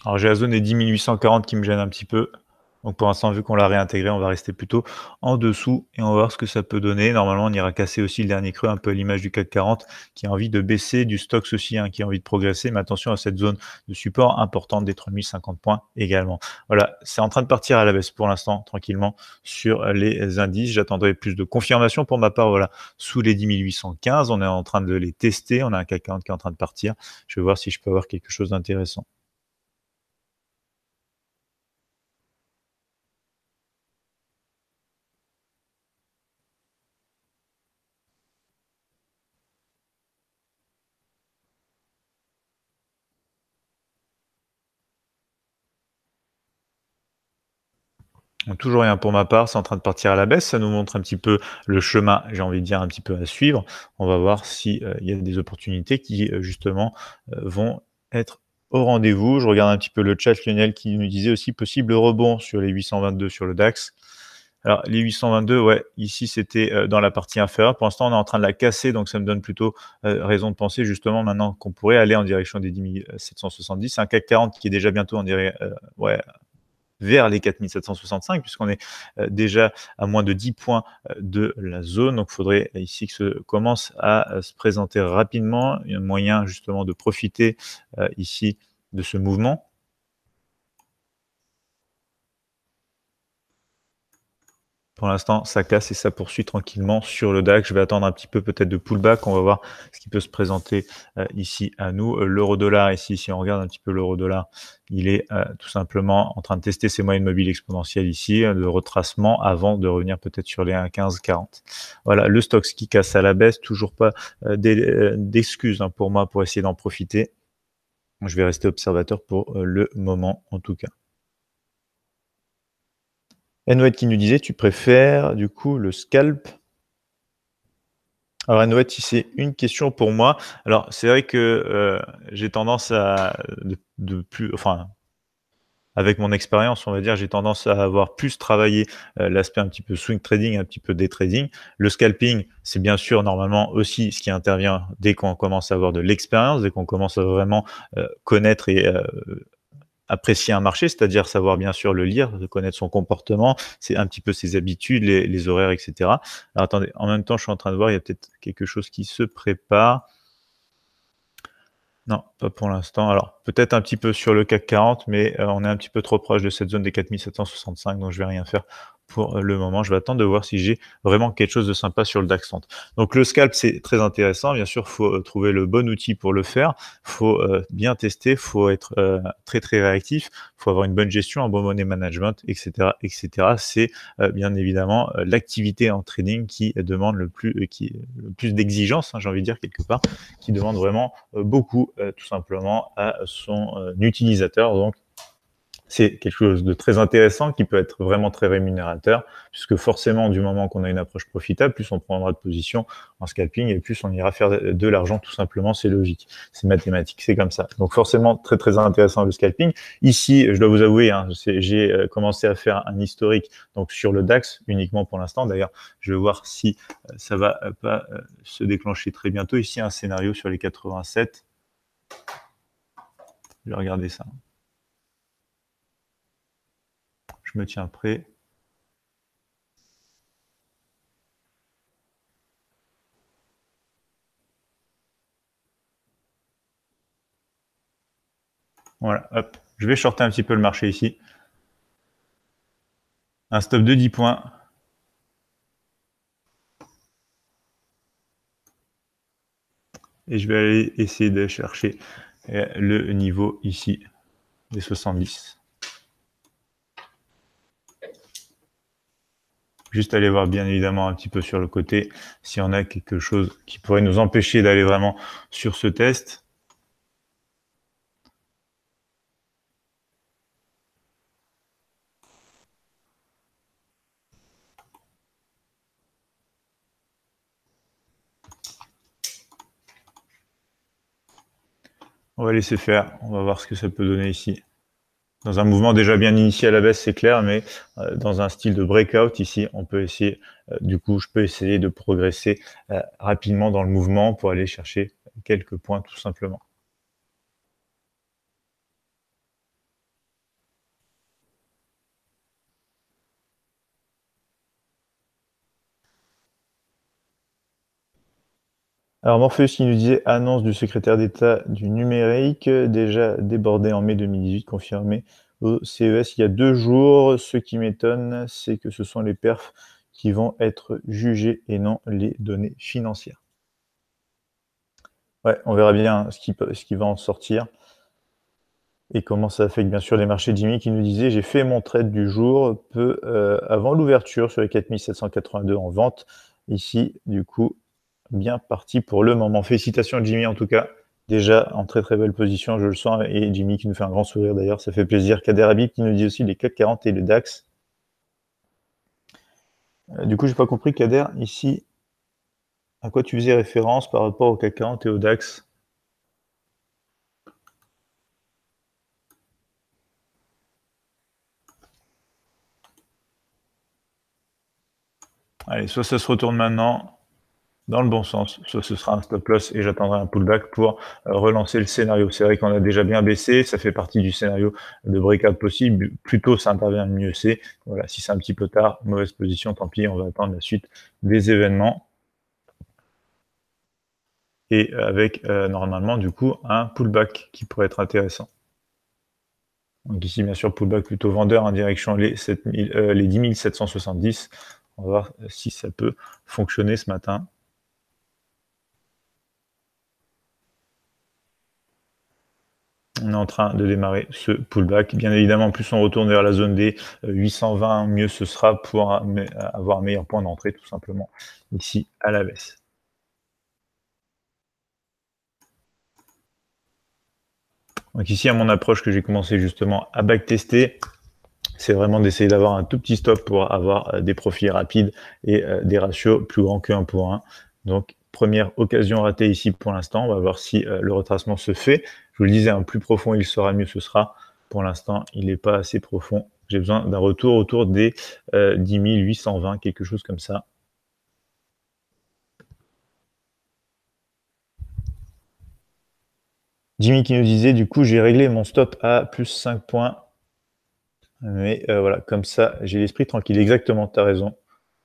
Alors j'ai la zone des 10 840 qui me gêne un petit peu. Donc pour l'instant, vu qu'on l'a réintégré, on va rester plutôt en dessous et on va voir ce que ça peut donner. Normalement, on ira casser aussi le dernier creux, un peu à l'image du CAC 40 qui a envie de baisser, du stock aussi hein, qui a envie de progresser. Mais attention à cette zone de support importante des 3050 points également. Voilà, c'est en train de partir à la baisse pour l'instant, tranquillement, sur les indices. J'attendrai plus de confirmation pour ma part. Voilà, sous les 10 815, on est en train de les tester. On a un CAC 40 qui est en train de partir. Je vais voir si je peux avoir quelque chose d'intéressant. toujours rien pour ma part, c'est en train de partir à la baisse. Ça nous montre un petit peu le chemin, j'ai envie de dire, un petit peu à suivre. On va voir s'il euh, y a des opportunités qui, euh, justement, euh, vont être au rendez-vous. Je regarde un petit peu le chat, Lionel, qui nous disait aussi possible rebond sur les 822 sur le DAX. Alors, les 822, ouais, ici, c'était dans la partie inférieure. Pour l'instant, on est en train de la casser, donc ça me donne plutôt raison de penser, justement, maintenant qu'on pourrait aller en direction des 10 770. C'est un CAC 40 qui est déjà bientôt en dirait, ouais, vers les 4765, puisqu'on est euh, déjà à moins de 10 points euh, de la zone. Donc, il faudrait euh, ici que ce commence à se présenter rapidement. Il y a moyen justement de profiter ici de ce mouvement Pour l'instant, ça casse et ça poursuit tranquillement sur le DAX. Je vais attendre un petit peu peut-être de pullback. On va voir ce qui peut se présenter euh, ici à nous. Euh, l'euro dollar ici, si on regarde un petit peu l'euro dollar, il est euh, tout simplement en train de tester ses moyennes mobiles exponentielles ici, de retracement avant de revenir peut-être sur les 1,15-40. Voilà, le stock qui casse à la baisse, toujours pas d'excuses hein, pour moi pour essayer d'en profiter. Je vais rester observateur pour le moment en tout cas. Enouette qui nous disait tu préfères du coup le scalp. Alors Enouette, si c'est une question pour moi. Alors c'est vrai que euh, j'ai tendance à de, plus, enfin avec mon expérience, on va dire, j'ai tendance à avoir plus travaillé euh, l'aspect un petit peu swing trading, un petit peu day trading. Le scalping, c'est bien sûr normalement aussi ce qui intervient dès qu'on commence à avoir de l'expérience, dès qu'on commence à vraiment euh, connaître et apprécier un marché, c'est-à-dire savoir bien sûr le lire, connaître son comportement, c'est un petit peu ses habitudes, les, horaires, etc. Alors attendez, en même temps, je suis en train de voir, il y a peut-être quelque chose qui se prépare. Non, pas pour l'instant. Alors, peut-être un petit peu sur le CAC 40, mais euh, on est un petit peu trop proche de cette zone des 4765, donc je vais rien faire pour le moment. Je vais attendre de voir si j'ai vraiment quelque chose de sympa sur le DAX Donc le scalp, c'est très intéressant. Bien sûr, faut euh, trouver le bon outil pour le faire. faut euh, bien tester. faut être euh, très, très réactif. faut avoir une bonne gestion, un bon money management, etc. etc. C'est bien évidemment l'activité en trading qui demande le plus, qui, plus d'exigence, hein, j'ai envie de dire quelque part, qui demande vraiment beaucoup, tout simplement, à son utilisateur. Donc, c'est quelque chose de très intéressant qui peut être vraiment très rémunérateur, puisque forcément, du moment qu'on a une approche profitable, plus on prendra de position en scalping et plus on ira faire de l'argent, tout simplement, c'est logique, c'est mathématique, c'est comme ça. Donc forcément, très très intéressant le scalping. Ici, je dois vous avouer, hein, j'ai euh, commencé à faire un historique donc sur le DAX uniquement pour l'instant. D'ailleurs, je vais voir si euh, ça va euh, pas se déclencher très bientôt. Ici, un scénario sur les 87. Je vais regarder ça. Je me tiens prêt. Voilà, hop. Je vais shorter un petit peu le marché ici. Un stop de 10 points. Et je vais aller essayer de chercher euh, le niveau ici des 70. juste aller voir bien évidemment un petit peu sur le côté s'il y en a quelque chose qui pourrait nous empêcher d'aller vraiment sur ce test. On va laisser faire, on va voir ce que ça peut donner ici dans un mouvement déjà bien initié à la baisse, c'est clair, mais euh, dans un style de breakout ici, on peut essayer, euh, du coup, je peux essayer de progresser euh, rapidement dans le mouvement pour aller chercher quelques points tout simplement. Alors Morpheus qui nous disait annonce du secrétaire d'État du numérique, déjà débordé en mai 2018, confirmé au CES il y a deux jours. Ce qui m'étonne, c'est que ce sont les perfs qui vont être jugés et non les données financières. Ouais, on verra bien ce qui, ce qui va en sortir et comment ça affecte bien sûr les marchés. Jimmy qui nous disait j'ai fait mon trade du jour peu euh, avant l'ouverture sur les 4782 en vente. Ici, du coup, bien parti pour le moment. Félicitations Jimmy en tout cas. Déjà en très très belle position, je le sens. Et Jimmy qui nous fait un grand sourire d'ailleurs, ça fait plaisir. Kader Habib qui nous dit aussi les CAC 40 et le DAX. Euh, du coup, j'ai pas compris, Kader, ici, à quoi tu faisais référence par rapport au CAC 40 et au DAX Allez, soit ça se retourne maintenant, dans le bon sens. Ce, sera un stop loss et j'attendrai un pullback pour euh, relancer le scénario. C'est vrai qu'on a déjà bien baissé, ça fait partie du scénario de breakout possible. Plus tôt ça intervient, mieux c'est. Voilà, si c'est un petit peu tard, mauvaise position, tant pis, on va attendre la suite des événements. Et avec euh, normalement du coup un pullback qui pourrait être intéressant. Donc ici, bien sûr, pullback plutôt vendeur en direction les, euh, les 10 770. On va voir si ça peut fonctionner ce matin. on est en train de démarrer ce pullback. Bien évidemment, plus on retourne vers la zone des 820, euh, mieux ce sera pour euh, avoir un meilleur point d'entrée, tout simplement, ici à la baisse. Donc ici, à mon approche que j'ai commencé justement à backtester, c'est vraiment d'essayer d'avoir un tout petit stop pour avoir euh, des profits rapides et des ratios plus grands que 1 pour 1. Donc première occasion ratée ici pour l'instant. On va voir si euh, le retracement se fait. Je vous le disais, un hein, plus profond il sera, mieux ce sera. Pour l'instant, il n'est pas assez profond. J'ai besoin d'un retour autour des 10 euh, 820, quelque chose comme ça. Jimmy qui nous disait, du coup, j'ai réglé mon stop à plus 5 points. Mais euh, voilà, comme ça, j'ai l'esprit tranquille. Exactement, tu as raison.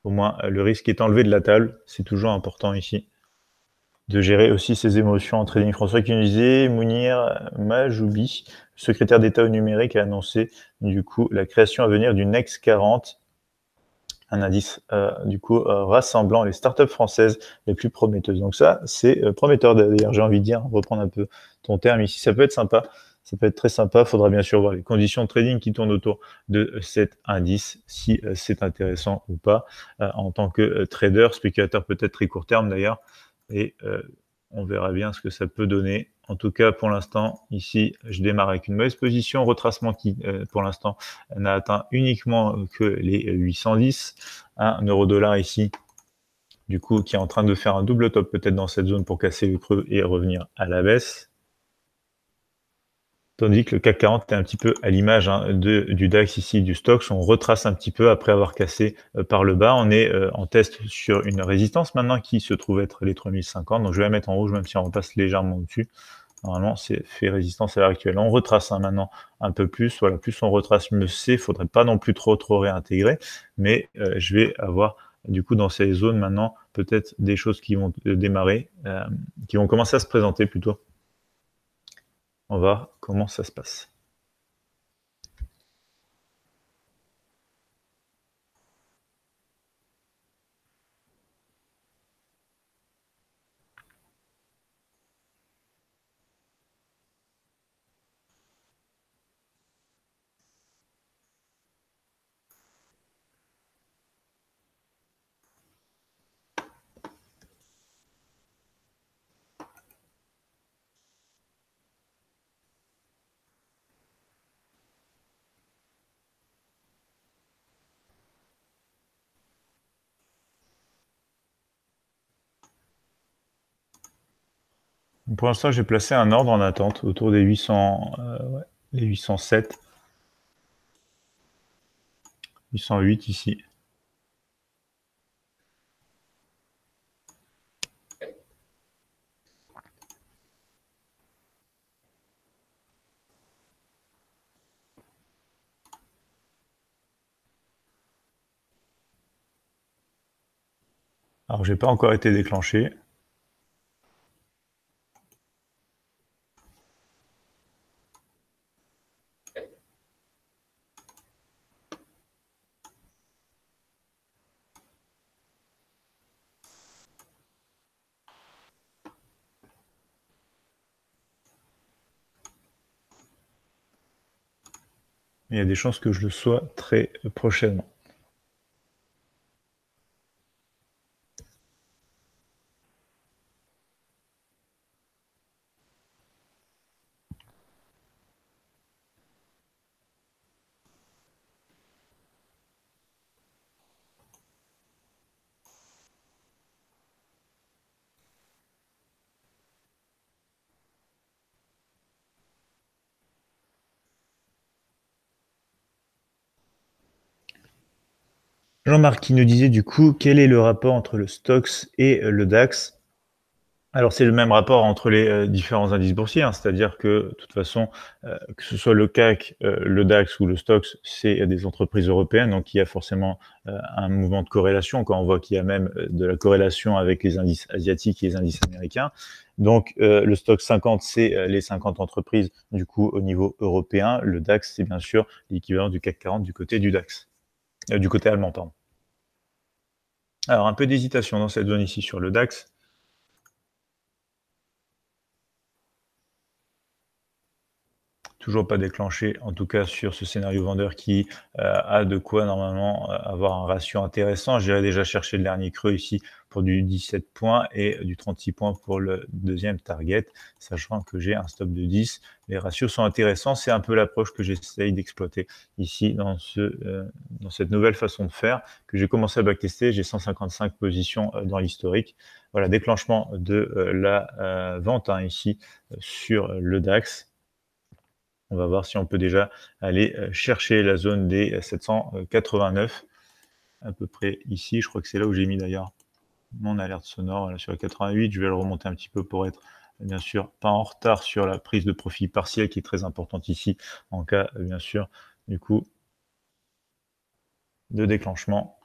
Au moins, le risque est enlevé de la table. C'est toujours important ici de gérer aussi ses émotions en trading. François disait, Mounir Majoubi, secrétaire d'État au numérique, a annoncé du coup la création à venir du Next 40, un indice euh, du coup euh, rassemblant les startups françaises les plus prometteuses. Donc ça, c'est euh, prometteur d'ailleurs, j'ai envie de dire, reprendre un peu ton terme ici, ça peut être sympa. Ça peut être très sympa. Il faudra bien sûr voir les conditions de trading qui tournent autour de cet indice, si c'est intéressant ou pas en tant que trader, spéculateur peut-être très court terme d'ailleurs et euh, on verra bien ce que ça peut donner. En tout cas, pour l'instant, ici, je démarre avec une mauvaise position. Retracement qui, euh, pour l'instant, n'a atteint uniquement que les 810. Un euro dollar ici, du coup, qui est en train de faire un double top peut-être dans cette zone pour casser le creux et revenir à la baisse. Tandis que le CAC 40 est un petit peu à l'image hein, du DAX ici, du STOXX. On retrace un petit peu après avoir cassé euh, par le bas. On est euh, en test sur une résistance maintenant qui se trouve être les 3050. Donc je vais la mettre en rouge même si on repasse légèrement au-dessus. Normalement, c'est fait résistance à l'heure actuelle. On retrace hein, maintenant un peu plus. Voilà, plus on retrace, mieux c'est. faudrait pas non plus trop trop réintégrer. Mais euh, je vais avoir du coup dans ces zones maintenant peut-être des choses qui vont démarrer, qui vont commencer à se présenter plutôt on va voir comment ça se passe. pour l'instant, j'ai placé un ordre en attente autour des 800, euh, 807. 808 ici. Alors, j'ai pas encore été déclenché. il y a des chances que je le sois très prochainement. Jean-Marc qui nous disait du coup quel est le rapport entre le Stox et euh, le DAX. Alors c'est le même rapport entre les euh, différents indices boursiers, hein. c'est-à-dire que de toute façon, euh, que ce soit le CAC, le DAX ou le Stox, c'est des entreprises européennes, donc il y a forcément un mouvement de corrélation, quand on voit qu'il y a même de la corrélation avec les indices asiatiques et les indices américains. Donc le Stox 50, c'est les 50 entreprises du coup au niveau européen, le DAX, c'est bien sûr l'équivalent du CAC 40 du côté du DAX, du côté allemand, alors, un peu d'hésitation dans cette zone ici sur le DAX. toujours pas déclenché, en tout cas sur ce scénario vendeur qui euh, a de quoi normalement euh, avoir un ratio intéressant. J'irai déjà chercher le dernier creux ici pour du 17 points et du 36 points pour le deuxième target, sachant que j'ai un stop de 10. Les ratios sont intéressants, c'est un peu l'approche que j'essaye d'exploiter ici dans, ce, euh, dans cette nouvelle façon de faire que j'ai commencé à backtester. J'ai 155 positions euh, dans l'historique. Voilà, déclenchement de euh, la vente hein, ici sur le DAX. On va voir si on peut déjà aller chercher la zone des 789, à peu près ici. Je crois que c'est là où j'ai mis d'ailleurs mon alerte sonore sur la 88. Je vais le remonter un petit peu pour être bien sûr pas en retard sur la prise de profit partielle qui est très importante ici en cas bien sûr du coup de déclenchement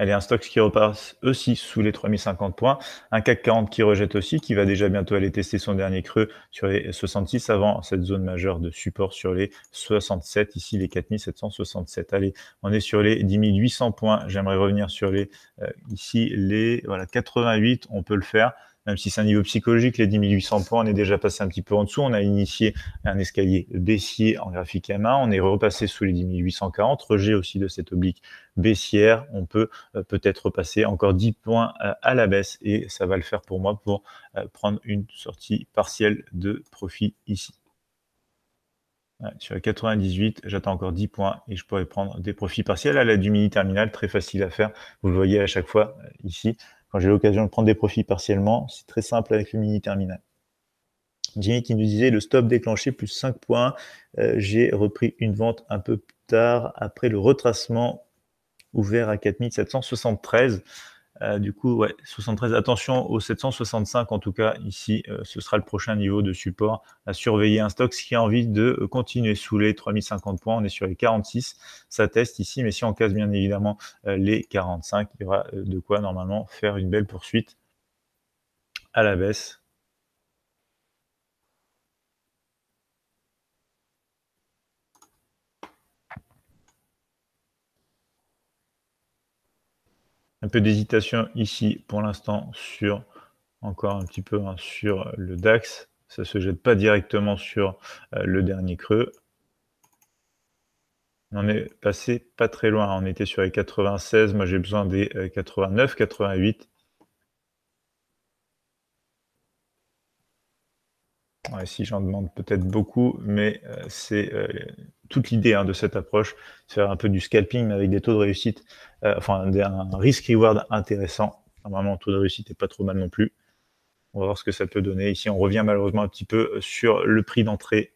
Allez, un stock qui repasse aussi sous les 3050 points, un CAC 40 qui rejette aussi, qui va déjà bientôt aller tester son dernier creux sur les 66 avant cette zone majeure de support sur les 67, ici les 4767. Allez, on est sur les 10800 points, j'aimerais revenir sur les, euh, ici les voilà, 88, on peut le faire même si c'est un niveau psychologique, les 10 800 points, on est déjà passé un petit peu en dessous. On a initié un escalier baissier en graphique à main. On est repassé sous les 10 840. Rejet aussi de cette oblique baissière. On peut euh, peut-être repasser encore 10 points euh, à la baisse et ça va le faire pour moi pour euh, prendre une sortie partielle de profit ici. sur les 98, j'attends encore 10 points et je pourrais prendre des profits partiels à la du mini terminal, très facile à faire. Vous le voyez à chaque fois ici, quand j'ai l'occasion de prendre des profits partiellement, c'est très simple avec le mini terminal. Jimmy qui nous disait le stop déclenché plus 5 points. Euh, j'ai repris une vente un peu plus tard après le retracement ouvert à 4773. Euh, du coup, ouais, 73. Attention aux 765 en tout cas ici, euh, ce sera le prochain niveau de support à surveiller. Un stock qui a envie de euh, continuer sous les 3050 points, on est sur les 46, ça teste ici, mais si on casse bien évidemment les 45, il y aura de quoi normalement faire une belle poursuite à la baisse. peu d'hésitation ici pour l'instant sur encore un petit peu hein, sur le DAX. Ça ne se jette pas directement sur euh, le dernier creux. On est passé pas très loin. On était sur les 96. Moi, j'ai besoin des 89, euh, 88. Ici, j'en demande peut-être beaucoup, mais euh, c'est euh, toute l'idée hein, de cette approche, c'est un peu du scalping, mais avec des taux de réussite, euh, enfin un risk-reward intéressant. Normalement, le taux de réussite n'est pas trop mal non plus. On va voir ce que ça peut donner. Ici, on revient malheureusement un petit peu sur le prix d'entrée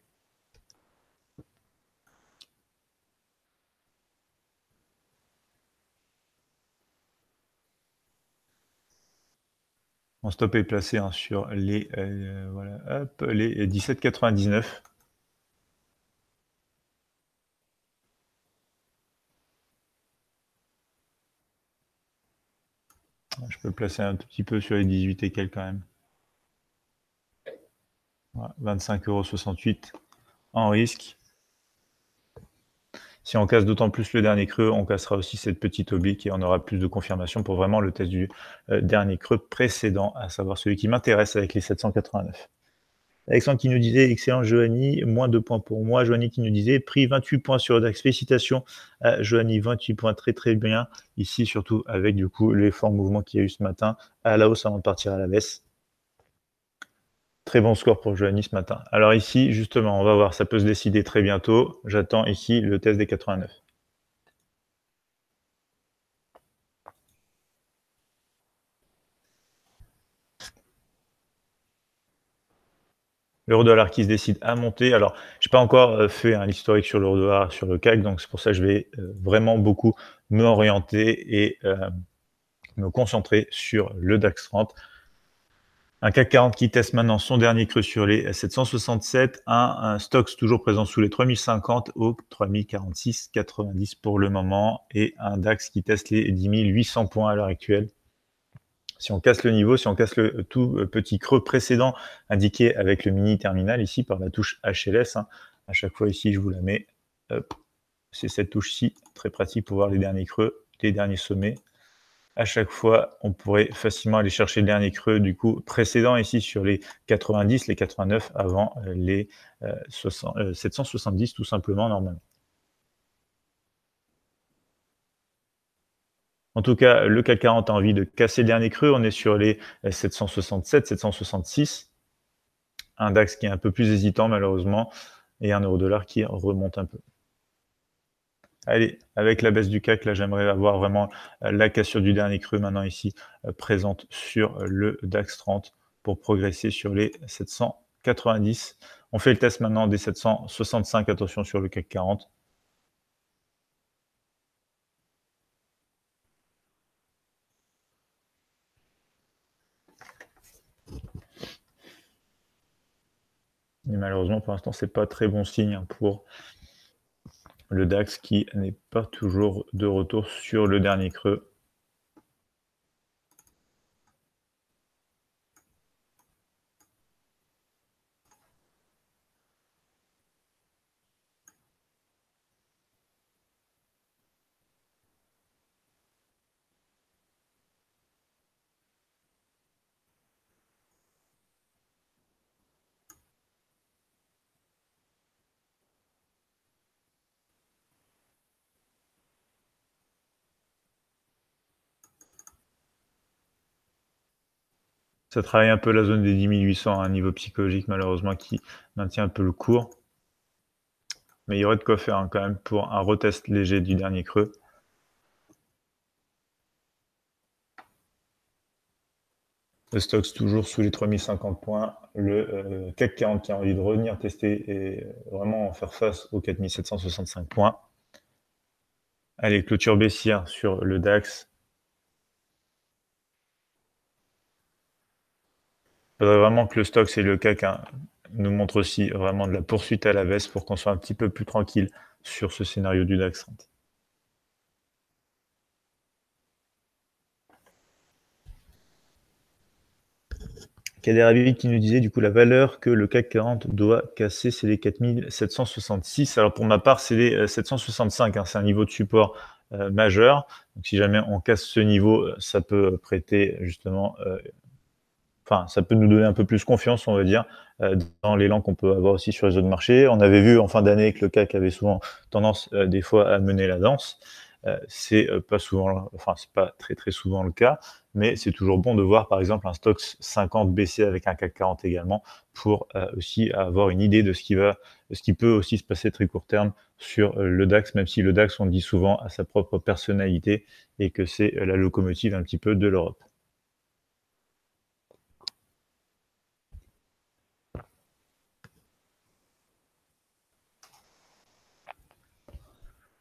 Mon stop est placé hein, sur les, euh, voilà, hop, 17,99. Je peux placer un petit peu sur les 18 et quelques quand même. 25,68 euros en risque. Si on casse d'autant plus le dernier creux, on cassera aussi cette petite oblique et on aura plus de confirmation pour vraiment le test du euh, dernier creux précédent, à savoir celui qui m'intéresse avec les 789. Alexandre qui nous disait excellent Joanie, moins de points pour moi. Joanie qui nous disait pris 28 points sur DAX. Félicitations à Joanie, 28 points très très bien. Ici surtout avec du coup l'effort mouvement qu'il y a eu ce matin à la hausse avant de partir à la baisse. Très bon score pour Joanny ce matin. Alors ici, justement, on va voir, ça peut se décider très bientôt. J'attends ici le test des 89. l'euro dollar qui se décide à monter. Alors, je n'ai pas encore euh, fait un hein, historique sur l'euro dollar, sur le CAC, donc c'est pour ça que je vais euh, vraiment beaucoup m'orienter et euh, me concentrer sur le DAX 30. Un CAC 40 qui teste maintenant son dernier creux sur les 767, un, un Stox toujours présent sous les 3050 au 3046,90 pour le moment, et un DAX qui teste les 10 800 points à l'heure actuelle. Si on casse le niveau, si on casse le tout petit creux précédent indiqué avec le mini terminal ici par la touche HLS, hein, à chaque fois ici je vous la mets, c'est cette touche-ci, très pratique pour voir les derniers creux, les derniers sommets à chaque fois, on pourrait facilement aller chercher le dernier creux du coup précédent ici sur les 90, les 89 avant euh, les 770 euh, euh, tout simplement normalement. En tout cas, le CAC 40 a envie de casser le dernier creux. On est sur les 767, 766. Un DAX qui est un peu plus hésitant malheureusement et un euro dollar qui remonte un peu. Allez, avec la baisse du CAC, là, j'aimerais avoir vraiment euh, la cassure du dernier creux maintenant ici euh, présente sur euh, le DAX 30 pour progresser sur les 790. On fait le test maintenant des 765, attention sur le CAC 40. malheureusement, pour l'instant, ce n'est pas très bon signe hein, pour le DAX qui n'est pas toujours de retour sur le dernier creux ça travaille un peu la zone des 10800 à un niveau psychologique, malheureusement, qui maintient un peu le cours. Mais il y aurait de quoi faire hein, quand même pour un retest léger du dernier creux. Le stocks toujours sous les 3050 points. Le euh, CAC 40 qui a envie de revenir tester et euh, vraiment faire face aux 4765 points. Allez, clôture baissière sur le DAX Il faudrait vraiment que le stock c'est le CAC nous montre aussi vraiment de la poursuite à la veste pour qu'on soit un petit peu plus tranquille sur ce scénario du DAX 30. Kader qui nous disait du coup la valeur que le CAC 40 doit casser, c'est les 4766. Alors pour ma part, c'est les 765, euh, hein. c'est un niveau de support euh, majeur. Donc si jamais on casse ce niveau, euh, ça peut prêter justement ça peut nous donner un peu plus confiance, on va dire, euh, dans l'élan qu'on peut avoir aussi sur les autres marchés. On avait vu en fin d'année que le CAC avait souvent tendance euh, des fois à mener la danse. Euh, c'est pas souvent, enfin, c'est pas très très souvent le cas, mais c'est toujours bon de voir par exemple un stock 50 baisser avec un CAC 40 également pour aussi avoir une idée de ce qui va, ce qui peut aussi se passer très court terme sur le DAX, même si le DAX on dit souvent a sa propre personnalité et que c'est la locomotive un petit peu de l'Europe.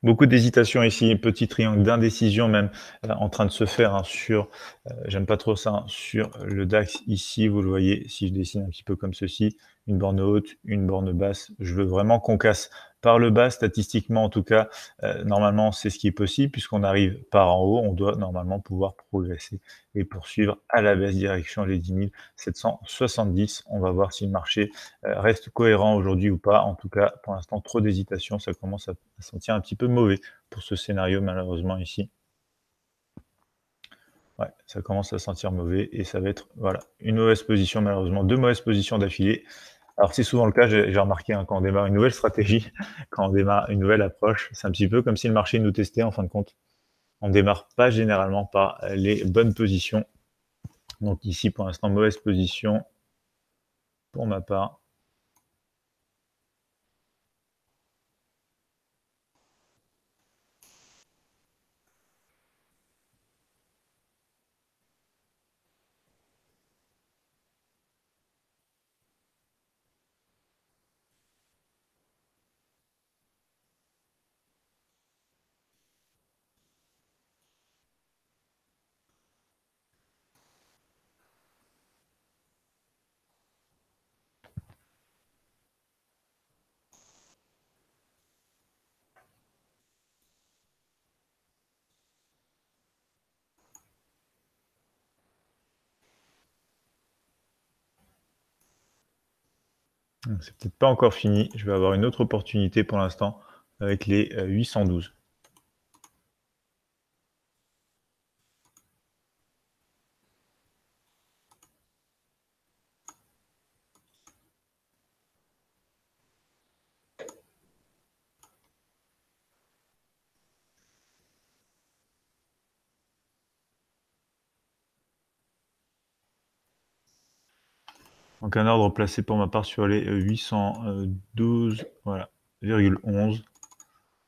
Beaucoup d'hésitation ici, petit triangle d'indécision même euh, en train de se faire hein, sur, euh, j'aime pas trop ça, hein, sur le DAX ici, vous le voyez, si je dessine un petit peu comme ceci, une borne haute, une borne basse. Je veux vraiment qu'on casse par le bas, statistiquement en tout cas. Euh, normalement, c'est ce qui est possible puisqu'on arrive par en haut. On doit normalement pouvoir progresser et poursuivre à la baisse direction les 10 770. On va voir si le marché euh, reste cohérent aujourd'hui ou pas. En tout cas, pour l'instant, trop d'hésitation. Ça commence à sentir un petit peu mauvais pour ce scénario, malheureusement, ici ça commence à sentir mauvais et ça va être voilà, une mauvaise position, malheureusement, deux mauvaises positions d'affilée. Alors, c'est souvent le cas, j'ai remarqué, hein, quand on démarre une nouvelle stratégie, [LAUGHS] quand on démarre une nouvelle approche, c'est un petit peu comme si le marché nous testait en fin de compte. On ne démarre pas généralement par les bonnes positions. Donc, ici, pour l'instant, mauvaise position pour ma part. c'est peut-être pas encore fini. Je vais avoir une autre opportunité pour l'instant avec les 812. Euh, Donc un ordre placé pour ma part sur les 812,11. Euh, euh, voilà,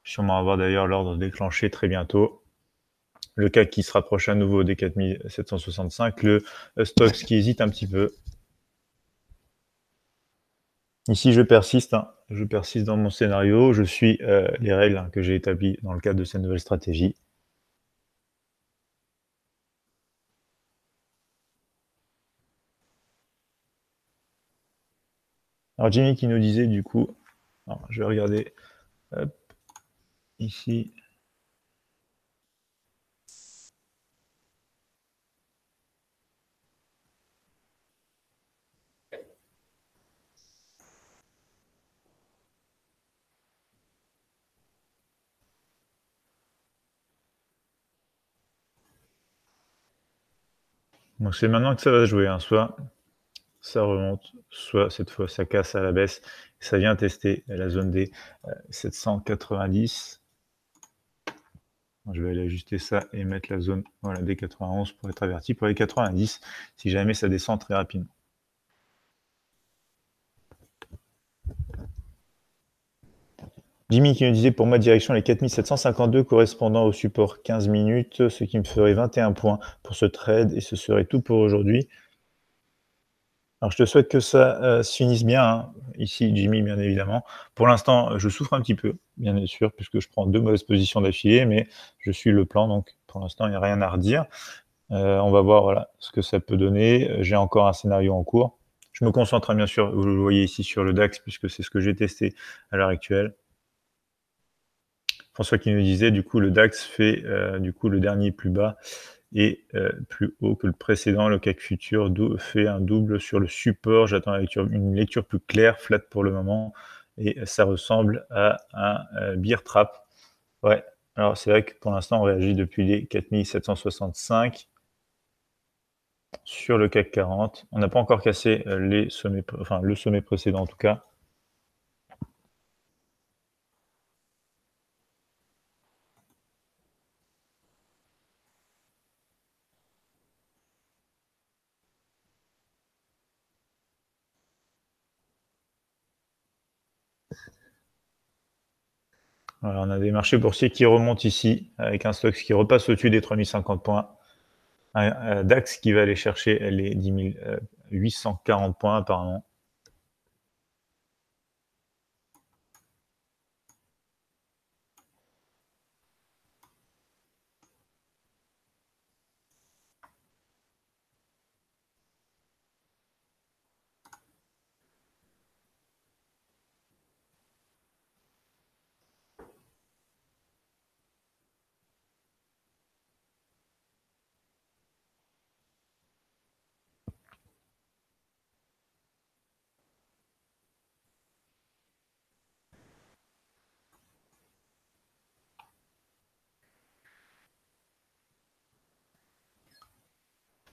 Sûrement avoir d'ailleurs l'ordre déclenché très bientôt. Le CAC qui se rapproche à nouveau des 4765. Le euh, Stox qui hésite un petit peu. Ici, je persiste. Hein. Je persiste dans mon scénario. Je suis les règles hein, que j'ai établies dans le cadre de cette nouvelle stratégie. Alors Jimmy qui nous disait du coup, je vais regarder ici. Donc c'est maintenant que ça va jouer, hein, soit ça remonte, soit cette fois ça casse à la baisse, ça vient tester la zone des euh, 790. Je vais aller ajuster ça et mettre la zone voilà, des 91 pour être averti pour les 90 si jamais ça descend très rapidement. Jimmy qui nous disait pour ma direction les 4752 correspondant au support 15 minutes, ce qui me ferait 21 points pour ce trade et ce serait tout pour aujourd'hui. Alors, je te souhaite que ça euh, se s'unisse bien. Hein. Ici, Jimmy, bien évidemment. Pour l'instant, je souffre un petit peu, bien sûr, puisque je prends deux mauvaises positions d'affilée, mais je suis le plan, donc pour l'instant, il n'y a rien à redire. Euh, on va voir ce que ça peut donner. Euh, j'ai encore un scénario en cours. Je me concentre, hein, bien sûr, vous le voyez ici sur le DAX, puisque c'est ce que j'ai testé à l'heure actuelle. François qui nous disait, du coup, le DAX fait du coup le dernier plus bas et euh, plus haut que le précédent. Le CAC futur fait un double sur le support. J'attends une lecture plus claire, flat pour le moment. Et ça ressemble à un euh, beer trap. Ouais, alors c'est vrai que pour l'instant, on réagit depuis les 4765 sur le CAC 40. On n'a pas encore cassé euh, les sommets, enfin, le sommet précédent en tout cas. on a des marchés boursiers qui remontent ici, avec un stock qui repasse au-dessus des 3050 points. Un DAX qui va aller chercher les 10 840 euh, points apparemment.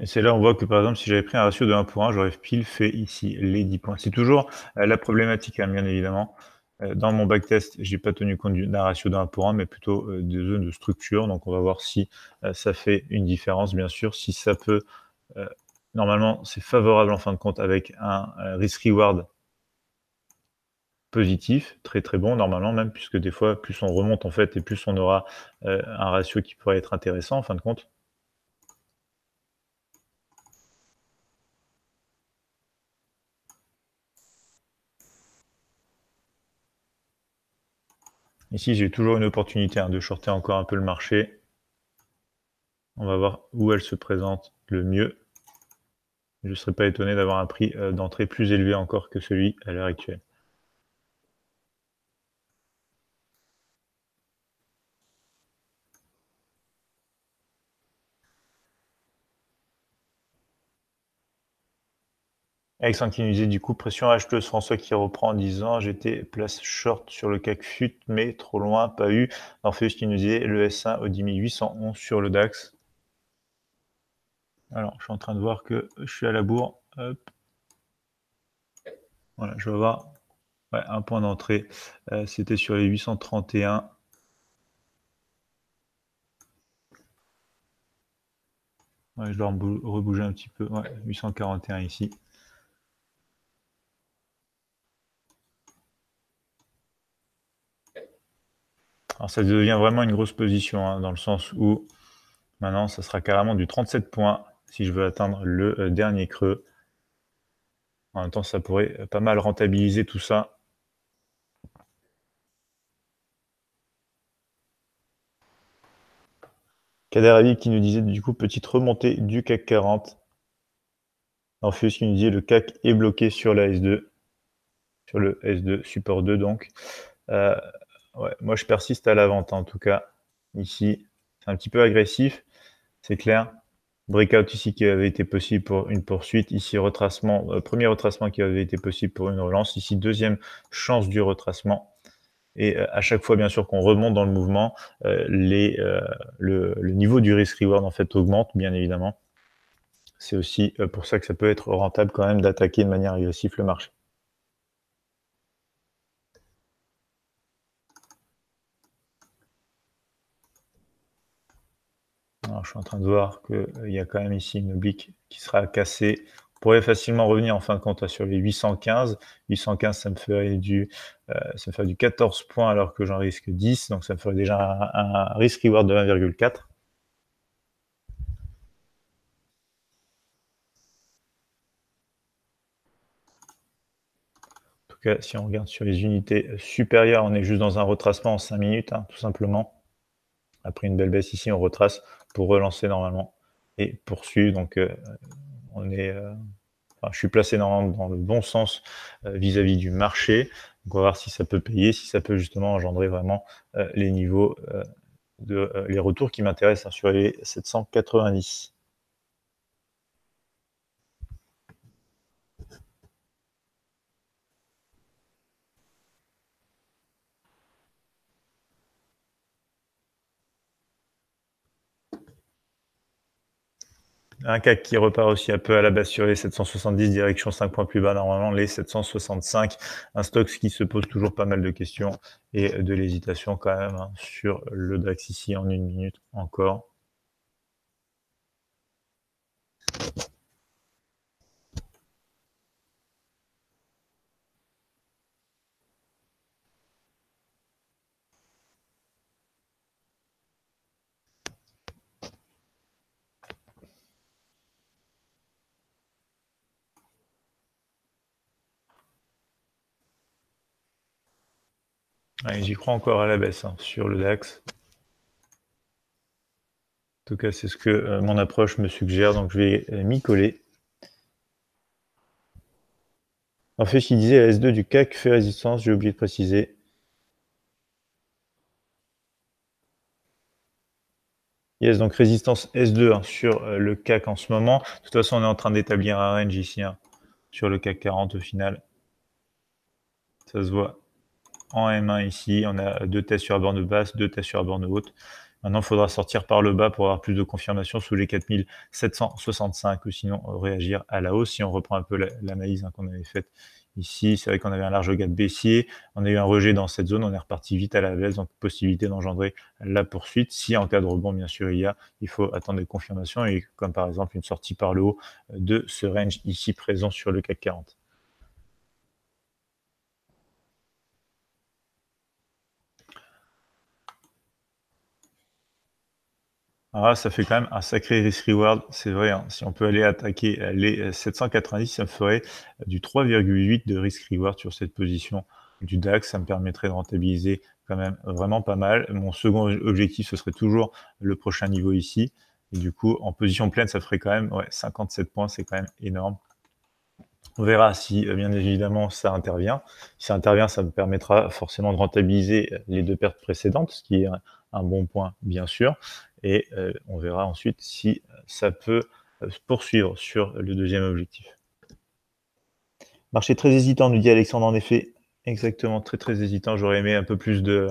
Et c'est là on voit que par exemple, si j'avais pris un ratio de 1 pour 1, j'aurais pile fait ici les 10 points. C'est toujours euh, la problématique, hein, bien évidemment. Euh, dans mon backtest, je n'ai pas tenu compte d'un ratio de 1 pour 1, mais plutôt euh, des zones de structure. Donc on va voir si ça fait une différence, bien sûr, si ça peut... Normalement, c'est favorable en fin de compte avec un risk-reward positif, très très bon normalement même, puisque des fois, plus on remonte en fait, et plus on aura un ratio qui pourrait être intéressant en fin de compte. Ici, j'ai toujours une opportunité hein, de shorter encore un peu le marché. On va voir où elle se présente le mieux. Je ne serais pas étonné d'avoir un prix euh, d'entrée plus élevé encore que celui à l'heure actuelle. nous dit, du coup, pression H2, François qui reprend en disant J'étais place short sur le CAC FUT, mais trop loin, pas eu. ce qui nous disait Le S1 au 811 sur le DAX. Alors, je suis en train de voir que je suis à la bourre. Voilà, je vais voir. un point d'entrée. Euh, c'était sur les 831. je dois rebouger un petit peu. 841 ici. Alors ça devient vraiment une grosse position, hein, dans le sens où maintenant, ça sera carrément du 37 points si je veux atteindre le euh, dernier creux. En même temps, ça pourrait euh, pas mal rentabiliser tout ça. Kader qui nous disait du coup petite remontée du CAC 40. Orpheus qui nous disait le CAC est bloqué sur la S2, sur le S2 support 2 donc. Euh, moi je persiste à la vente en tout cas. Ici, c'est un petit peu agressif, c'est clair. Breakout ici qui avait été possible pour une poursuite. Ici, retracement, euh, premier retracement qui avait été possible pour une relance. Ici, deuxième chance du retracement. Et euh, à chaque fois, bien sûr, qu'on remonte dans le mouvement, euh, les, le, niveau du risk-reward en fait augmente, bien évidemment. C'est aussi pour ça que ça peut être rentable quand même d'attaquer de manière agressive le marché. Hein, je suis en train de voir qu'il euh, y a quand même ici une oblique qui sera cassée. On pourrait facilement revenir en fin de compte sur les 815. 815, ça me ferait du, euh, ça me ferait du 14 points alors que j'en risque 10. Donc ça me ferait déjà un, risk reward de 1,4. En tout cas, si on regarde sur les unités supérieures, on est juste dans un retracement en 5 minutes, hein, tout simplement. Après une belle baisse ici, on retrace pour relancer normalement et poursuivre. Donc, euh, on est, euh, je suis placé dans, dans le bon sens euh, vis-à-vis du marché. on va voir si ça peut payer, si ça peut justement engendrer vraiment les niveaux de les retours qui m'intéressent hein, sur les 790. Un CAC qui repart aussi un peu à la baisse sur les 770, direction 5 points plus bas normalement, les 765. Un stock qui se pose toujours pas mal de questions et de l'hésitation quand même hein, sur le DAX ici en une minute encore. J'y crois encore à la baisse hein, sur le DAX. En tout cas, c'est ce que euh, mon approche me suggère, donc je vais euh, m'y coller. En fait, il disait la S2 du CAC fait résistance, j'ai oublié de préciser. Yes, donc résistance S2 hein, sur euh, le CAC en ce moment. De toute façon, on est en train d'établir un range ici hein, sur le CAC 40 au final. Ça se voit en M1 ici. On a deux tests sur la borne basse, deux tests sur la borne haute. Maintenant, il faudra sortir par le bas pour avoir plus de confirmation sous les 4765 ou sinon euh, réagir à la hausse. Si on reprend un peu l'analyse hein, qu'on avait faite ici, c'est vrai qu'on avait un large gap baissier, on a eu un rejet dans cette zone, on est reparti vite à la baisse, donc possibilité d'engendrer la poursuite. Si en cas de rebond, bien sûr, il y a, il faut attendre des confirmations et comme par exemple une sortie par le haut euh, de ce range ici présent sur le CAC 40. Ah, ça fait quand même un sacré risk-reward, c'est vrai. Hein. Si on peut aller attaquer les euh, 790, ça me ferait euh, du 3,8 de risk-reward sur cette position du DAX. Ça me permettrait de rentabiliser quand même vraiment pas mal. Mon second objectif, ce serait toujours le prochain niveau ici. Et du coup, en position pleine, ça ferait quand même 57 points, c'est quand même énorme. On verra si, euh, bien évidemment, ça intervient. Si ça intervient, ça me permettra forcément de rentabiliser les deux pertes précédentes, ce qui est un bon point, bien sûr et euh, on verra ensuite si euh, ça peut euh, poursuivre sur le deuxième objectif. Marché très hésitant, nous dit Alexandre, en effet. Exactement, très très hésitant. J'aurais aimé un peu plus de,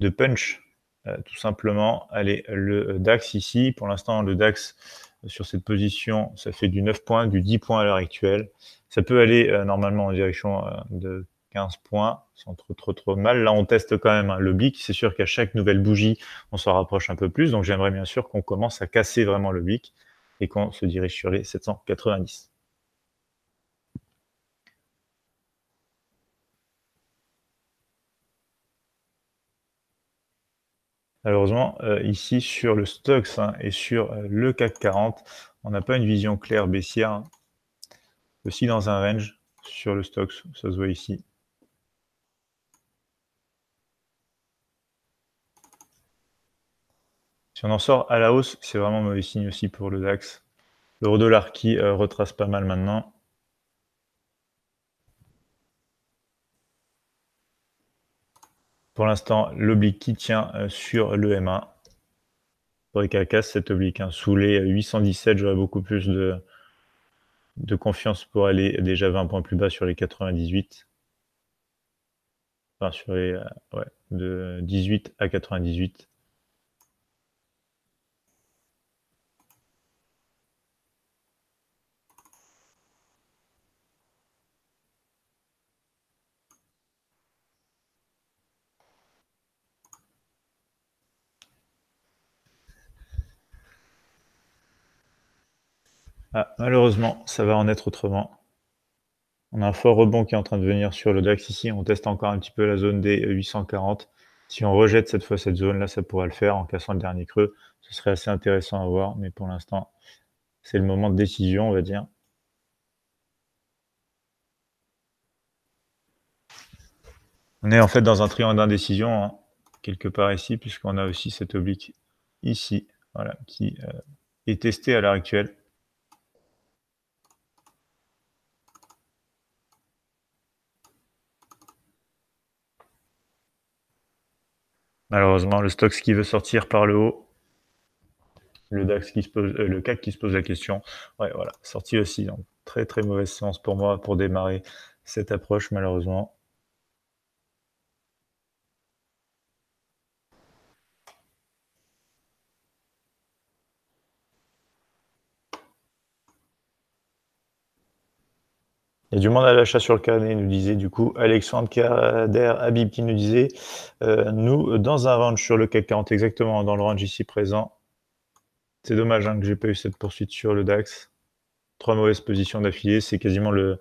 de punch, tout simplement. Allez, le DAX ici. Pour l'instant, le DAX sur cette position, ça fait du 9 points, du 10 points à l'heure actuelle. Ça peut aller normalement en direction de 15 points, sans trop, trop, trop mal. Là, on teste quand même hein. le bic. C'est sûr qu'à chaque nouvelle bougie, on s'en rapproche un peu plus. Donc, j'aimerais bien sûr qu'on commence à casser vraiment le bic et qu'on se dirige sur les 790. Malheureusement, euh, ici, sur le stocks hein, et sur euh, le CAC 40, on n'a pas une vision claire baissière. Aussi dans un range sur le stocks, ça se voit ici. Si on en sort à la hausse, c'est vraiment mauvais signe aussi pour le DAX. L'euro dollar qui euh, retrace pas mal maintenant. Pour l'instant, l'oblique qui tient euh, sur le M1. Pour les casse cette oblique. Hein. Sous les 817, euh, j'aurais beaucoup plus de, confiance pour aller déjà 20 points plus bas sur les 98. Enfin, sur les. de 18 à 98. Ah, malheureusement, ça va en être autrement. On a un fort rebond qui est en train de venir sur le DAX ici. On teste encore un petit peu la zone des 840. Si on rejette cette fois cette zone, là, ça pourrait le faire en cassant le dernier creux. Ce serait assez intéressant à voir, mais pour l'instant, c'est le moment de décision, on va dire. On est en fait dans un triangle d'indécision, hein, quelque part ici, puisqu'on a aussi cette oblique ici, voilà, qui euh, est testée à l'heure actuelle. Malheureusement, le stock qui veut sortir par le haut. Le DAX qui se pose, euh, le CAC qui se pose la question. Ouais, voilà, sorti aussi. Donc, très très mauvaise séance pour moi pour démarrer cette approche, malheureusement. Il y a du monde à l'achat sur le carnet, nous disait du coup Alexandre Kader Habib qui nous disait euh, Nous, dans un range sur le CAC 40, exactement dans le range ici présent. C'est dommage hein, que j'ai pas eu cette poursuite sur le DAX. Trois mauvaises positions d'affilée, c'est quasiment le,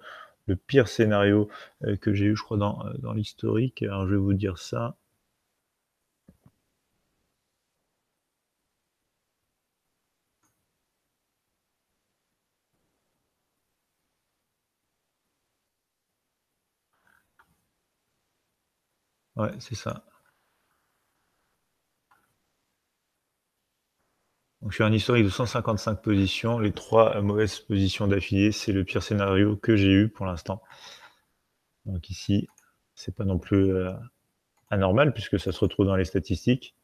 pire scénario euh, que j'ai eu, je crois, dans, euh, dans l'historique. Alors je vais vous dire ça. Ouais, c'est ça. je suis un historique de 155 positions. Les trois mauvaises positions d'affilée, c'est le pire scénario que j'ai eu pour l'instant. Donc ici, c'est pas non plus euh, anormal puisque ça se retrouve dans les statistiques.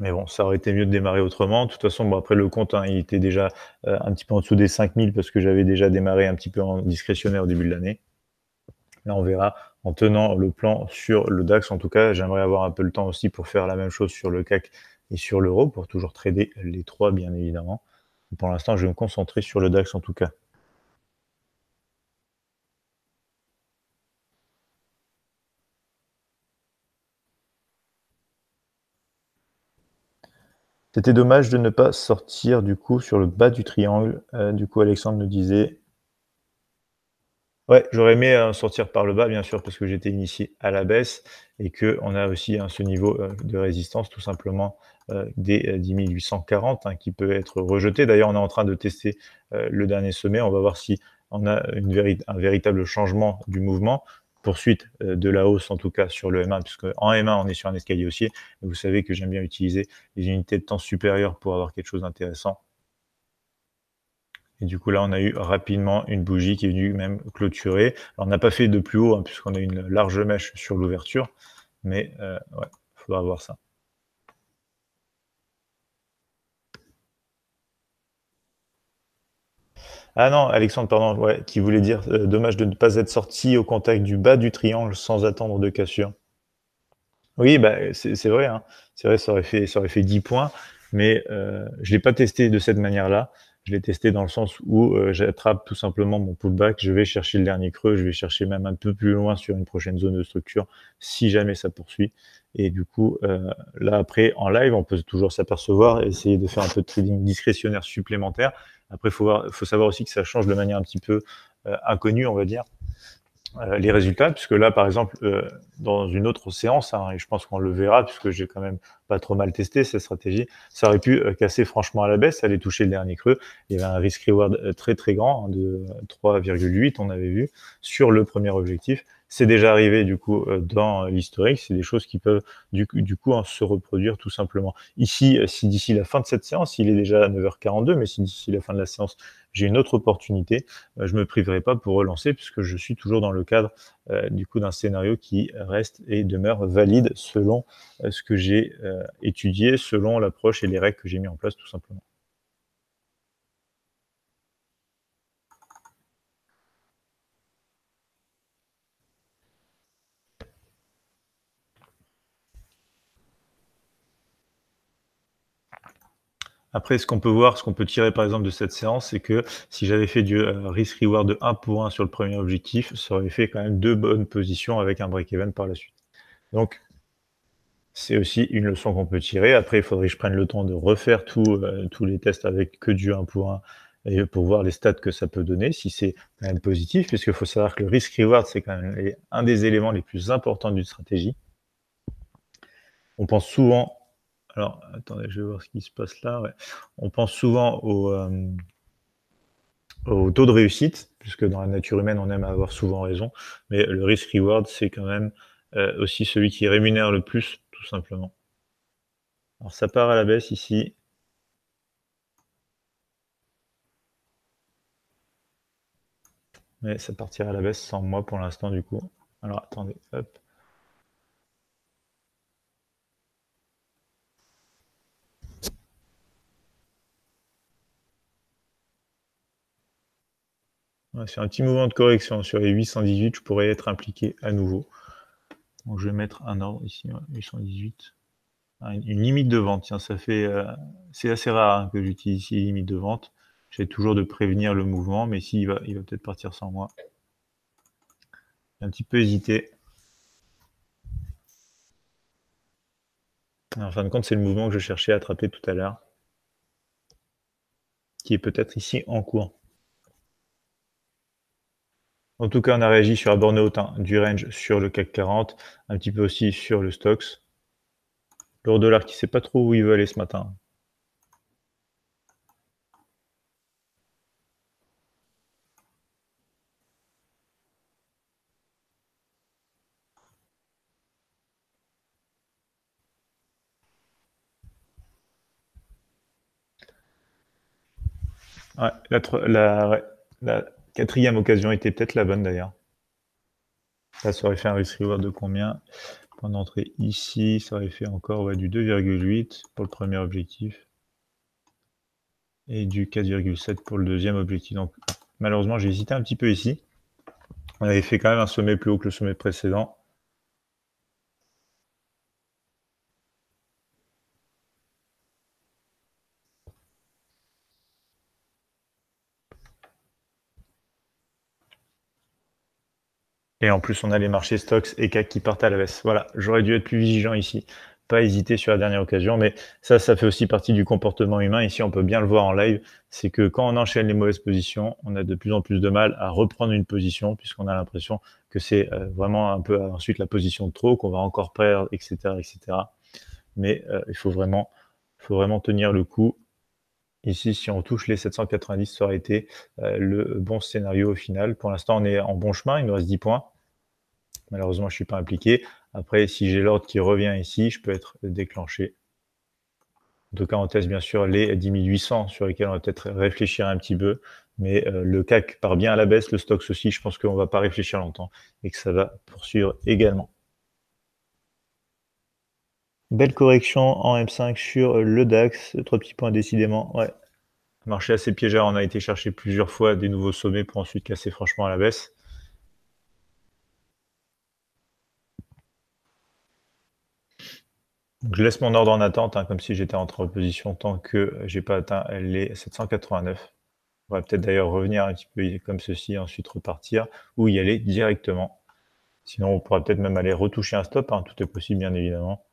Mais bon, ça aurait été mieux de démarrer autrement. De toute façon, bon, après le compte, hein, il était déjà euh, un petit peu en dessous des 5000 parce que j'avais déjà démarré un petit peu en discrétionnaire au début de l'année. Là, on verra en tenant le plan sur le DAX. En tout cas, j'aimerais avoir un peu le temps aussi pour faire la même chose sur le CAC et sur l'euro, pour toujours trader les trois, bien évidemment. Pour l'instant, je vais me concentrer sur le DAX en tout cas. C'était dommage de ne pas sortir du coup sur le bas du triangle. Euh, du coup, Alexandre nous disait Ouais, j'aurais aimé hein, sortir par le bas, bien sûr, parce que j'étais initié à la baisse et qu'on a aussi hein, ce niveau euh, de résistance, tout simplement, des 10 840, qui peut être rejeté. D'ailleurs, on est en train de tester euh, le dernier sommet. On va voir si on a un véritable changement du mouvement poursuite euh, de la hausse, en tout cas sur le M1, puisque en M1, on est sur un escalier haussier. vous savez que j'aime bien utiliser les unités de temps supérieures pour avoir quelque chose d'intéressant et du coup, là, on a eu rapidement une bougie qui est venue même clôturer. on n'a pas fait de plus haut, hein, puisqu'on a une large mèche sur l'ouverture, mais euh, il faudra voir ça. Ah non, Alexandre, pardon, qui voulait dire euh, dommage de ne pas être sorti au contact du bas du triangle sans attendre de cassure. Oui, bah, c'est vrai, hein. c'est vrai, ça aurait, fait, ça aurait fait 10 points, mais euh, je ne l'ai pas testé de cette manière-là je l'ai testé dans le sens où euh, j'attrape tout simplement mon pullback, je vais chercher le dernier creux, je vais chercher même un peu plus loin sur une prochaine zone de structure, si jamais ça poursuit. Et du coup, euh, là après, en live, on peut toujours s'apercevoir, essayer de faire un peu de trading discrétionnaire supplémentaire. Après, il faut, savoir aussi que ça change de manière un petit peu euh, inconnue, on va dire. Euh, les résultats, puisque là, par exemple, euh, dans une autre séance, hein, et je pense qu'on le verra, puisque j'ai quand même pas trop mal testé cette stratégie, ça aurait pu euh, casser franchement à la baisse, aller toucher le dernier creux. Il y avait un risk reward très très grand hein, de 3,8, on avait vu, sur le premier objectif. C'est déjà arrivé du coup euh, dans l'historique, c'est des choses qui peuvent du, coup hein, se reproduire tout simplement. Ici, euh, si d'ici la fin de cette séance, il est déjà 9h42, mais si d'ici la fin de la séance, j'ai une autre opportunité, euh, je ne me priverai pas pour relancer puisque je suis toujours dans le cadre du coup d'un scénario qui reste et demeure valide selon ce que j'ai étudié, selon l'approche et les règles que j'ai mis en place tout simplement. Après, ce qu'on peut voir, ce qu'on peut tirer par exemple de cette séance, c'est que si j'avais fait du euh, risk-reward de 1 pour 1 sur le premier objectif, ça aurait fait quand même deux bonnes positions avec un break-even par la suite. Donc, c'est aussi une leçon qu'on peut tirer. Après, il faudrait que je prenne le temps de refaire tout, euh, tous les tests avec que du 1 pour 1 pour voir les stats que ça peut donner, si c'est quand même positif, puisqu'il faut savoir que le risk-reward, c'est quand même un des éléments les plus importants d'une stratégie. On pense souvent alors, attendez, je vais voir ce qui se passe là. On pense souvent euh, au, taux de réussite, puisque dans la nature humaine, on aime avoir souvent raison. Mais le risk-reward, c'est quand même euh, aussi celui qui rémunère le plus, tout simplement. Alors, ça part à la baisse ici. Mais ça partira à la baisse sans moi pour l'instant, du coup. Alors, attendez, hop. C'est un petit mouvement de correction sur les 818, je pourrais être impliqué à nouveau. je vais mettre un ordre ici, 818. Hein, ah, une limite de vente, ça fait. Euh, c'est assez rare hein, que j'utilise ici limite de vente. J'essaie toujours de prévenir le mouvement, mais s'il va, il va peut-être partir sans moi. Un petit peu hésité. En fin de compte, c'est le mouvement que je cherchais à attraper tout à l'heure, qui est peut-être ici en cours. En tout cas, on a réagi sur la borne haute hein, du range sur le CAC 40, un petit peu aussi sur le stocks. leuro dollar qui ne sait pas trop où il veut aller ce matin. Ouais, la Quatrième occasion était peut-être la bonne d'ailleurs. Ça, ça aurait fait un risk de combien Point d'entrée ici, ça aurait fait encore du 2,8 pour le premier objectif et du 4,7 pour le deuxième objectif. Donc malheureusement, j'ai hésité un petit peu ici. On avait fait quand même un sommet plus haut que le sommet précédent. Et en plus, on a les marchés stocks et CAC qui partent à la baisse. Voilà, j'aurais dû être plus vigilant ici. Pas hésiter sur la dernière occasion, mais ça, ça fait aussi partie du comportement humain. Ici, on peut bien le voir en live. C'est que quand on enchaîne les mauvaises positions, on a de plus en plus de mal à reprendre une position puisqu'on a l'impression que c'est euh, vraiment un peu ensuite la position de trop, qu'on va encore perdre, etc. etc. Mais euh, il faut vraiment, faut vraiment tenir le coup Ici, si on touche les 790, ça aurait été euh, le bon scénario au final. Pour l'instant, on est en bon chemin, il nous reste 10 points. Malheureusement, je ne suis pas impliqué. Après, si j'ai l'ordre qui revient ici, je peux être déclenché. De tout cas, bien sûr les 10800 sur lesquels on va peut-être réfléchir un petit peu. Mais euh, le CAC part bien à la baisse, le stock aussi, je pense qu'on ne va pas réfléchir longtemps et que ça va poursuivre également. Belle correction en M5 sur le DAX, trois petits points décidément. Ouais. Marché assez piégeur, on a été chercher plusieurs fois des nouveaux sommets pour ensuite casser franchement à la baisse. je laisse mon ordre en attente, hein, comme si j'étais en positions tant que j'ai pas atteint les 789. On va peut-être d'ailleurs revenir un petit peu comme ceci, ensuite repartir ou y aller directement. Sinon, on pourra peut-être même aller retoucher un stop, hein, tout est possible bien évidemment.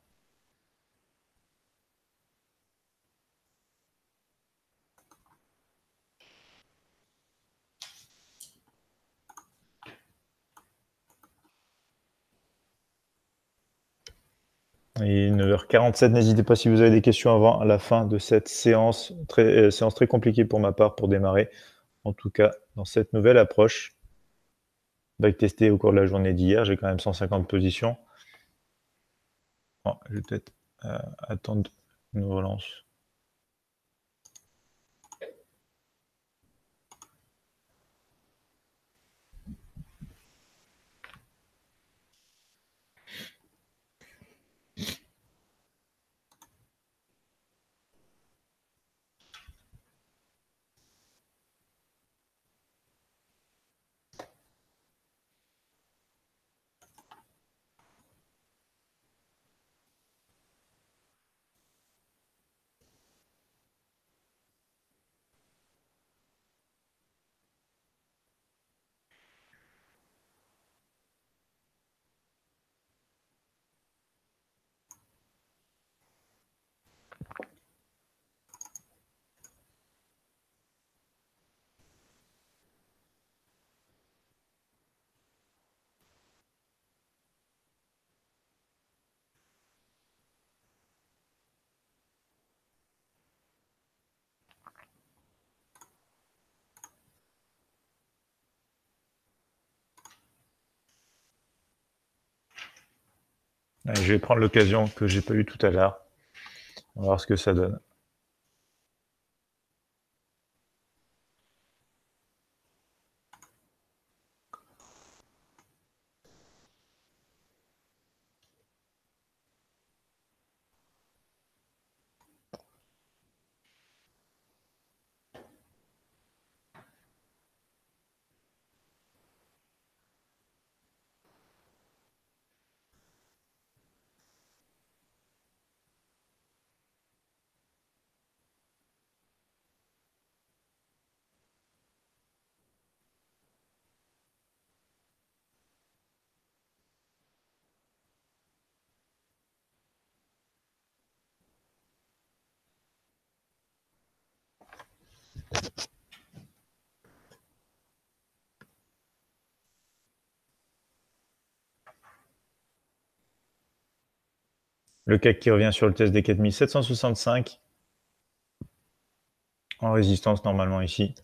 9h47. N'hésitez pas si vous avez des questions avant la fin de cette séance très, euh, séance très compliquée pour ma part pour démarrer, en tout cas dans cette nouvelle approche. Backtesté testé au cours de la journée d'hier, j'ai quand même 150 positions. je vais peut-être euh, attendre une relance. Euh, je vais prendre l'occasion que j'ai pas eu tout à l'heure. On va voir ce que ça donne. Le CAC qui revient sur le test des 4765 en résistance normalement ici.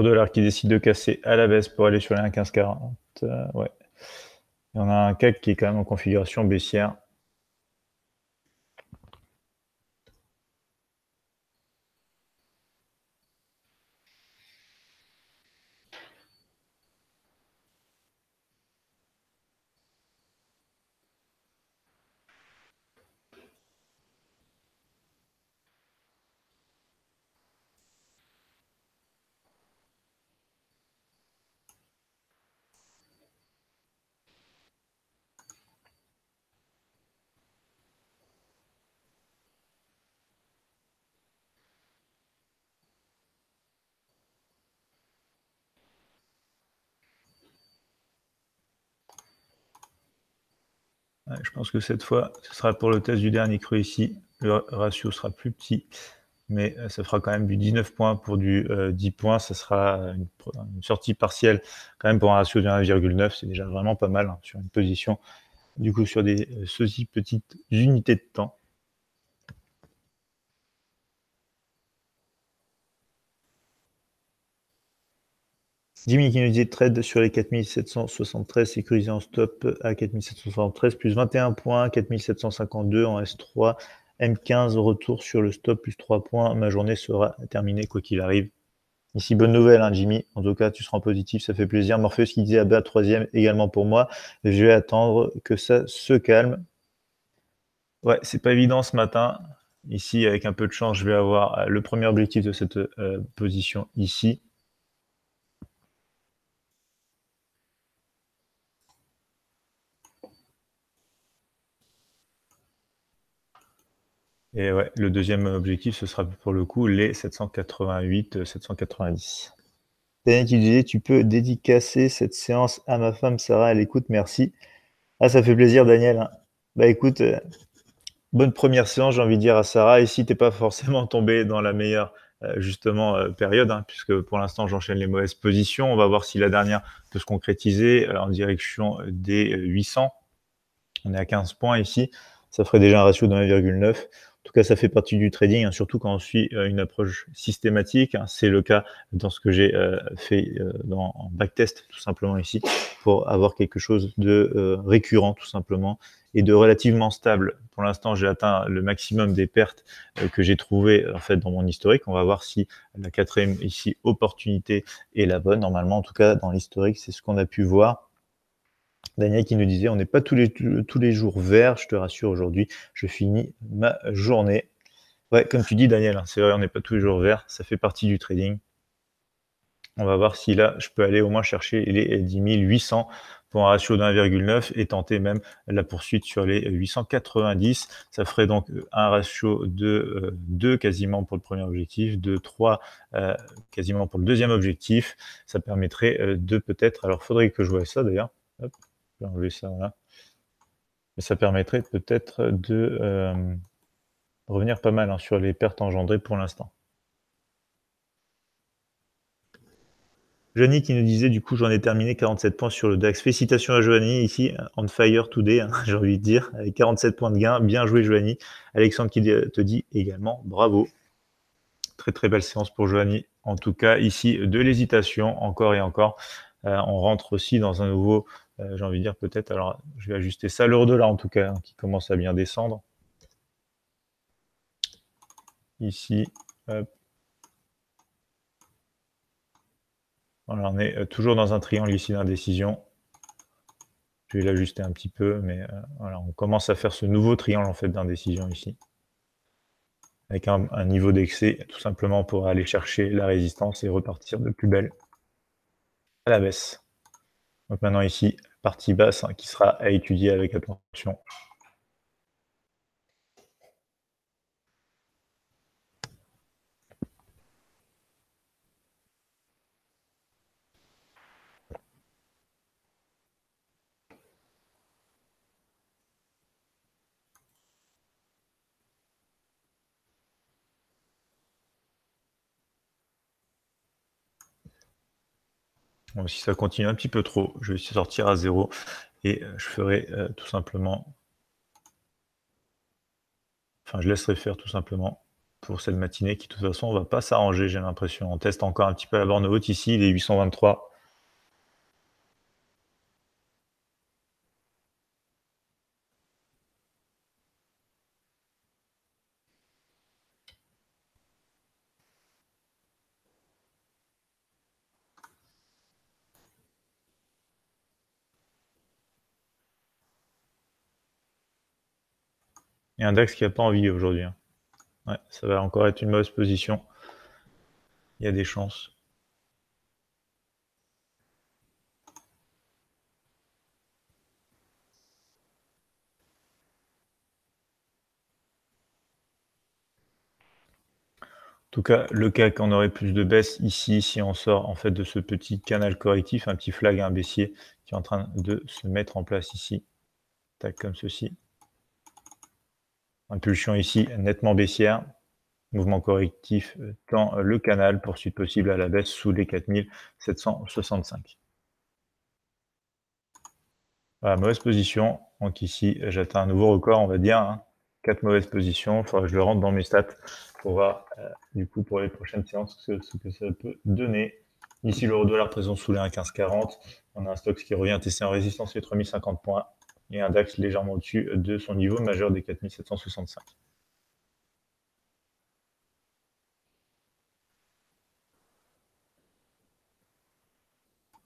dollar qui décide de casser à la baisse pour aller sur les 1,1540. Euh, ouais. Il y en a un CAC qui est quand même en configuration baissière. pense que cette fois, ce sera pour le test du dernier creux ici. Le ratio sera plus petit, mais euh, ça fera quand même du 19 points pour du 10 euh, points. Ça sera une, sortie partielle quand même pour un ratio de 1,9. C'est déjà vraiment pas mal hein, sur une position. Du coup, sur des euh, ceci petites unités de temps. Jimmy qui nous dit, trade sur les 4773 sécurisé en stop à 4773, plus 21 points, 4752 en S3, M15 retour sur le stop, plus 3 points. Ma journée sera terminée quoi qu'il arrive. Ici, bonne nouvelle, hein, Jimmy. En tout cas, tu seras en positif, ça fait plaisir. Morpheus qui disait à bas, troisième également pour moi. Je vais attendre que ça se calme. Ouais, c'est pas évident ce matin. Ici, avec un peu de chance, je vais avoir le premier objectif de cette euh, position ici. Et le deuxième objectif, ce sera pour le coup les 788-790. Euh, Daniel tu disais, Tu peux dédicacer cette séance à ma femme Sarah, elle écoute, merci. Ah, ça fait plaisir, Daniel. Hein. Bah écoute, euh, bonne première séance, j'ai envie de dire à Sarah. Ici, tu n'es pas forcément tombé dans la meilleure euh, justement période, hein, puisque pour l'instant j'enchaîne les mauvaises positions. On va voir si la dernière peut se concrétiser en direction des 800. On est à 15 points ici, ça ferait déjà un ratio de 1,9. En tout cas, ça fait partie du trading, hein, surtout quand on suit euh, une approche systématique. Hein. c'est le cas dans ce que j'ai euh, fait euh, dans, en backtest, tout simplement ici, pour avoir quelque chose de récurrent, tout simplement, et de relativement stable. Pour l'instant, j'ai atteint le maximum des pertes que j'ai trouvées en fait, dans mon historique. On va voir si la quatrième ici, opportunité, est la bonne. Normalement, en tout cas, dans l'historique, c'est ce qu'on a pu voir Daniel qui nous disait, on n'est pas tous les, tous les jours verts, je te rassure, aujourd'hui, je finis ma journée. Ouais, comme tu dis, Daniel, hein, c'est vrai, on n'est pas tous les jours verts, ça fait partie du trading. On va voir si là, je peux aller au moins chercher les 10 800 pour un ratio de 1,9 et tenter même la poursuite sur les 890. Ça ferait donc euh, un ratio de 2 euh, quasiment pour le premier objectif, de 3 euh, quasiment pour le deuxième objectif. Ça permettrait de peut-être, alors faudrait que je vois ça d'ailleurs ça, Mais ça permettrait peut-être de euh, revenir pas mal hein, sur les pertes engendrées pour l'instant. Joanie qui nous disait, du coup, j'en ai terminé 47 points sur le DAX. Félicitations à Joanie, ici, on fire today, hein, [LAUGHS] j'ai envie de dire, avec 47 points de gain. Bien joué, Joanie. Alexandre qui te dit également bravo. Très, très belle séance pour Joanie. En tout cas, ici, de l'hésitation, encore et encore. Euh, on rentre aussi dans un nouveau euh, j'ai envie de dire peut-être, alors je vais ajuster ça, de là en tout cas, hein, qui commence à bien descendre. Ici, hop. on est euh, toujours dans un triangle ici d'indécision. Je vais l'ajuster un petit peu, mais euh, on commence à faire ce nouveau triangle en fait d'indécision ici. Avec un niveau d'excès, tout simplement pour aller chercher la résistance et repartir de plus belle à la baisse maintenant ici, partie basse hein, qui sera à étudier avec attention. si ça continue un petit peu trop, je vais sortir à zéro et euh, je ferai euh, tout simplement... Enfin, je laisserai faire tout simplement pour cette matinée qui, de toute façon, ne va pas s'arranger, j'ai l'impression. On teste encore un petit peu la borne haute ici, les 823. index un DAX qui n'a pas envie aujourd'hui. Hein. ça va encore être une mauvaise position. Il y a des chances. En tout cas, le cas qu'on aurait plus de baisse ici, si on sort en fait de ce petit canal correctif, un petit flag, un baissier qui est en train de se mettre en place ici, tac comme ceci. Impulsion ici nettement baissière. Mouvement correctif dans le canal. Poursuite possible à la baisse sous les 4765. Voilà, mauvaise position. Donc ici, j'atteins un nouveau record, on va dire. 4 hein. Quatre mauvaises positions. Il faudra que je le rentre dans mes stats pour voir, euh, du coup, pour les prochaines séances, ce, que ça peut donner. Ici, l'euro dollar présent sous les 1,1540. On a un stock qui revient à tester en résistance les 3050 points et un DAX légèrement au-dessus de son niveau majeur des 4765.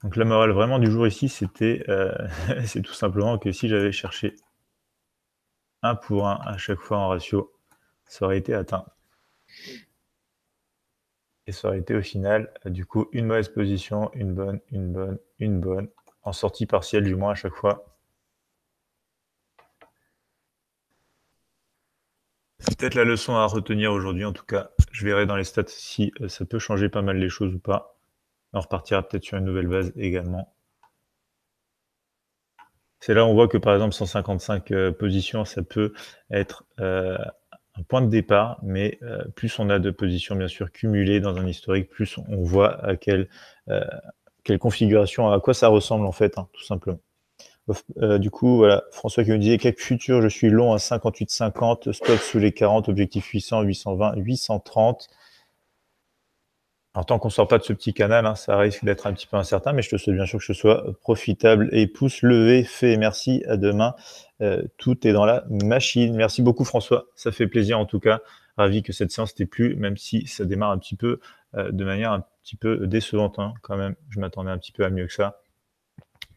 Donc la morale vraiment du jour ici, c'était euh, [LAUGHS] c'est tout simplement que si j'avais cherché un pour un à chaque fois en ratio, ça aurait été atteint. Et ça aurait été au final, euh, du coup, une mauvaise position, une bonne, une bonne, une bonne, en sortie partielle du moins à chaque fois, C'est peut-être la leçon à retenir aujourd'hui, en tout cas. Je verrai dans les stats si euh, ça peut changer pas mal les choses ou pas. On repartira peut-être sur une nouvelle base également. C'est là où on voit que par exemple 155 euh, positions, ça peut être euh, un point de départ, mais plus on a de positions bien sûr cumulées dans un historique, plus on voit à quelle, quelle configuration, à quoi ça ressemble en fait, hein, tout simplement. Euh, du coup, voilà, François qui me disait quel futur, je suis long à 58,50, stop sous les 40, objectif 800, 820, 830. en tant qu'on ne sort pas de ce petit canal, hein, ça risque d'être un petit peu incertain, mais je te souhaite bien sûr que ce soit profitable et pouce levé, fait merci, à demain. Euh, tout est dans la machine. Merci beaucoup François, ça fait plaisir en tout cas. Ravi que cette séance t'ait plu, même si ça démarre un petit peu euh, de manière un petit peu décevante hein, quand même. Je m'attendais un petit peu à mieux que ça.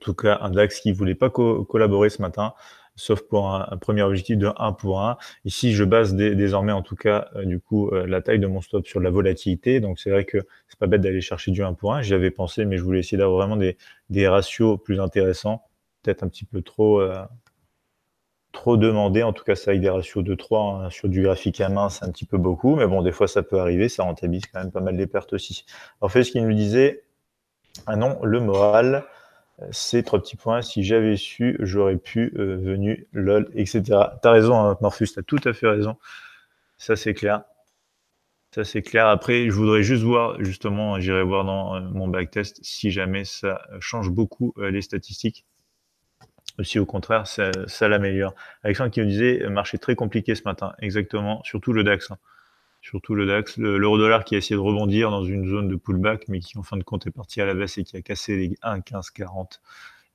En tout cas, un DAX qui ne voulait pas collaborer ce matin, sauf pour un, premier objectif de 1 pour 1. Ici, je base désormais, en tout cas, euh, du coup, euh, la taille de mon stop sur la volatilité. Donc, c'est vrai que ce n'est pas bête d'aller chercher du 1 pour 1. J'y avais pensé, mais je voulais essayer d'avoir vraiment des, ratios plus intéressants. Peut-être un petit peu trop, euh, trop demandé. En tout cas, ça avec des ratios de 3 hein. sur du graphique à main, c'est un petit peu beaucoup. Mais bon, des fois, ça peut arriver. Ça rentabilise quand même pas mal les pertes aussi. En fait, ce qu'il nous disait, ah non, le moral ces trois petits points, si j'avais su, j'aurais pu, euh, venir lol, etc. T'as raison, Morpheus, hein, Morphus, t'as tout à fait raison. Ça, c'est clair. Ça, c'est clair. Après, je voudrais juste voir, justement, j'irai voir dans euh, mon backtest si jamais ça change beaucoup euh, les statistiques. Si au contraire, ça, l'améliore. Alexandre qui nous disait, marché très compliqué ce matin. Exactement, surtout le DAX. Hein surtout le DAX, l'euro-dollar qui a essayé de rebondir dans une zone de pullback, mais qui en fin de compte est parti à la baisse et qui a cassé les 1,1540.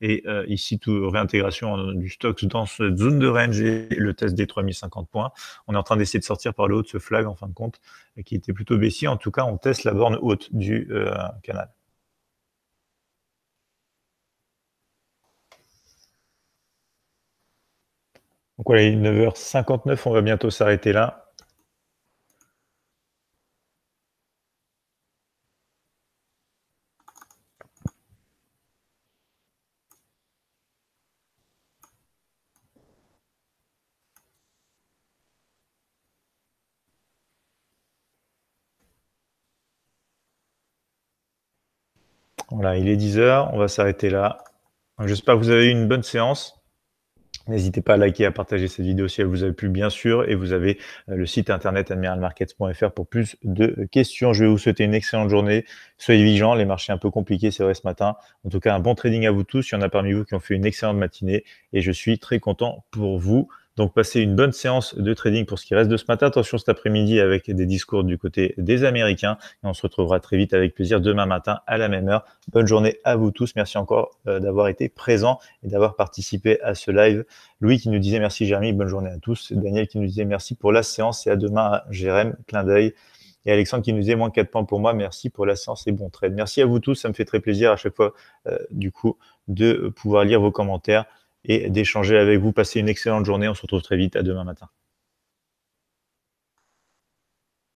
Et euh, ici, tout, réintégration du stock dans cette zone de range et le test des 3050 points. On est en train d'essayer de sortir par le haut de ce flag, en fin de compte, euh, qui était plutôt baissier. En tout cas, on teste la borne haute du euh, canal. Donc voilà, il est 9h59, on va bientôt s'arrêter là. il est 10h, on va s'arrêter là. J'espère que vous avez eu une bonne séance. N'hésitez pas à liker, à partager cette vidéo si elle vous a plu, bien sûr. Et vous avez euh, le site internet admiralmarkets.fr pour plus de questions. Je vais vous souhaiter une excellente journée. Soyez vigilants, les marchés un peu compliqués, c'est vrai ce matin. En tout cas, un bon trading à vous tous. Il y en a parmi vous qui ont fait une excellente matinée et je suis très content pour vous. Donc, passez une bonne séance de trading pour ce qui reste de ce matin. Attention cet après-midi avec des discours du côté des Américains. Et on se retrouvera très vite avec plaisir demain matin à la même heure. Bonne journée à vous tous. Merci encore euh, d'avoir été présent, et d'avoir participé à ce live. Louis qui nous disait merci Jérémy, bonne journée à tous. Daniel qui nous disait merci pour la séance et à demain à Jérém, clin d'œil. Et Alexandre qui nous disait moins 4 points pour moi, merci pour la séance et bon trade. Merci à vous tous, ça me fait très plaisir à chaque fois euh, du coup de pouvoir lire vos commentaires et d'échanger avec vous. Passez une excellente journée. On se retrouve très vite. À demain matin.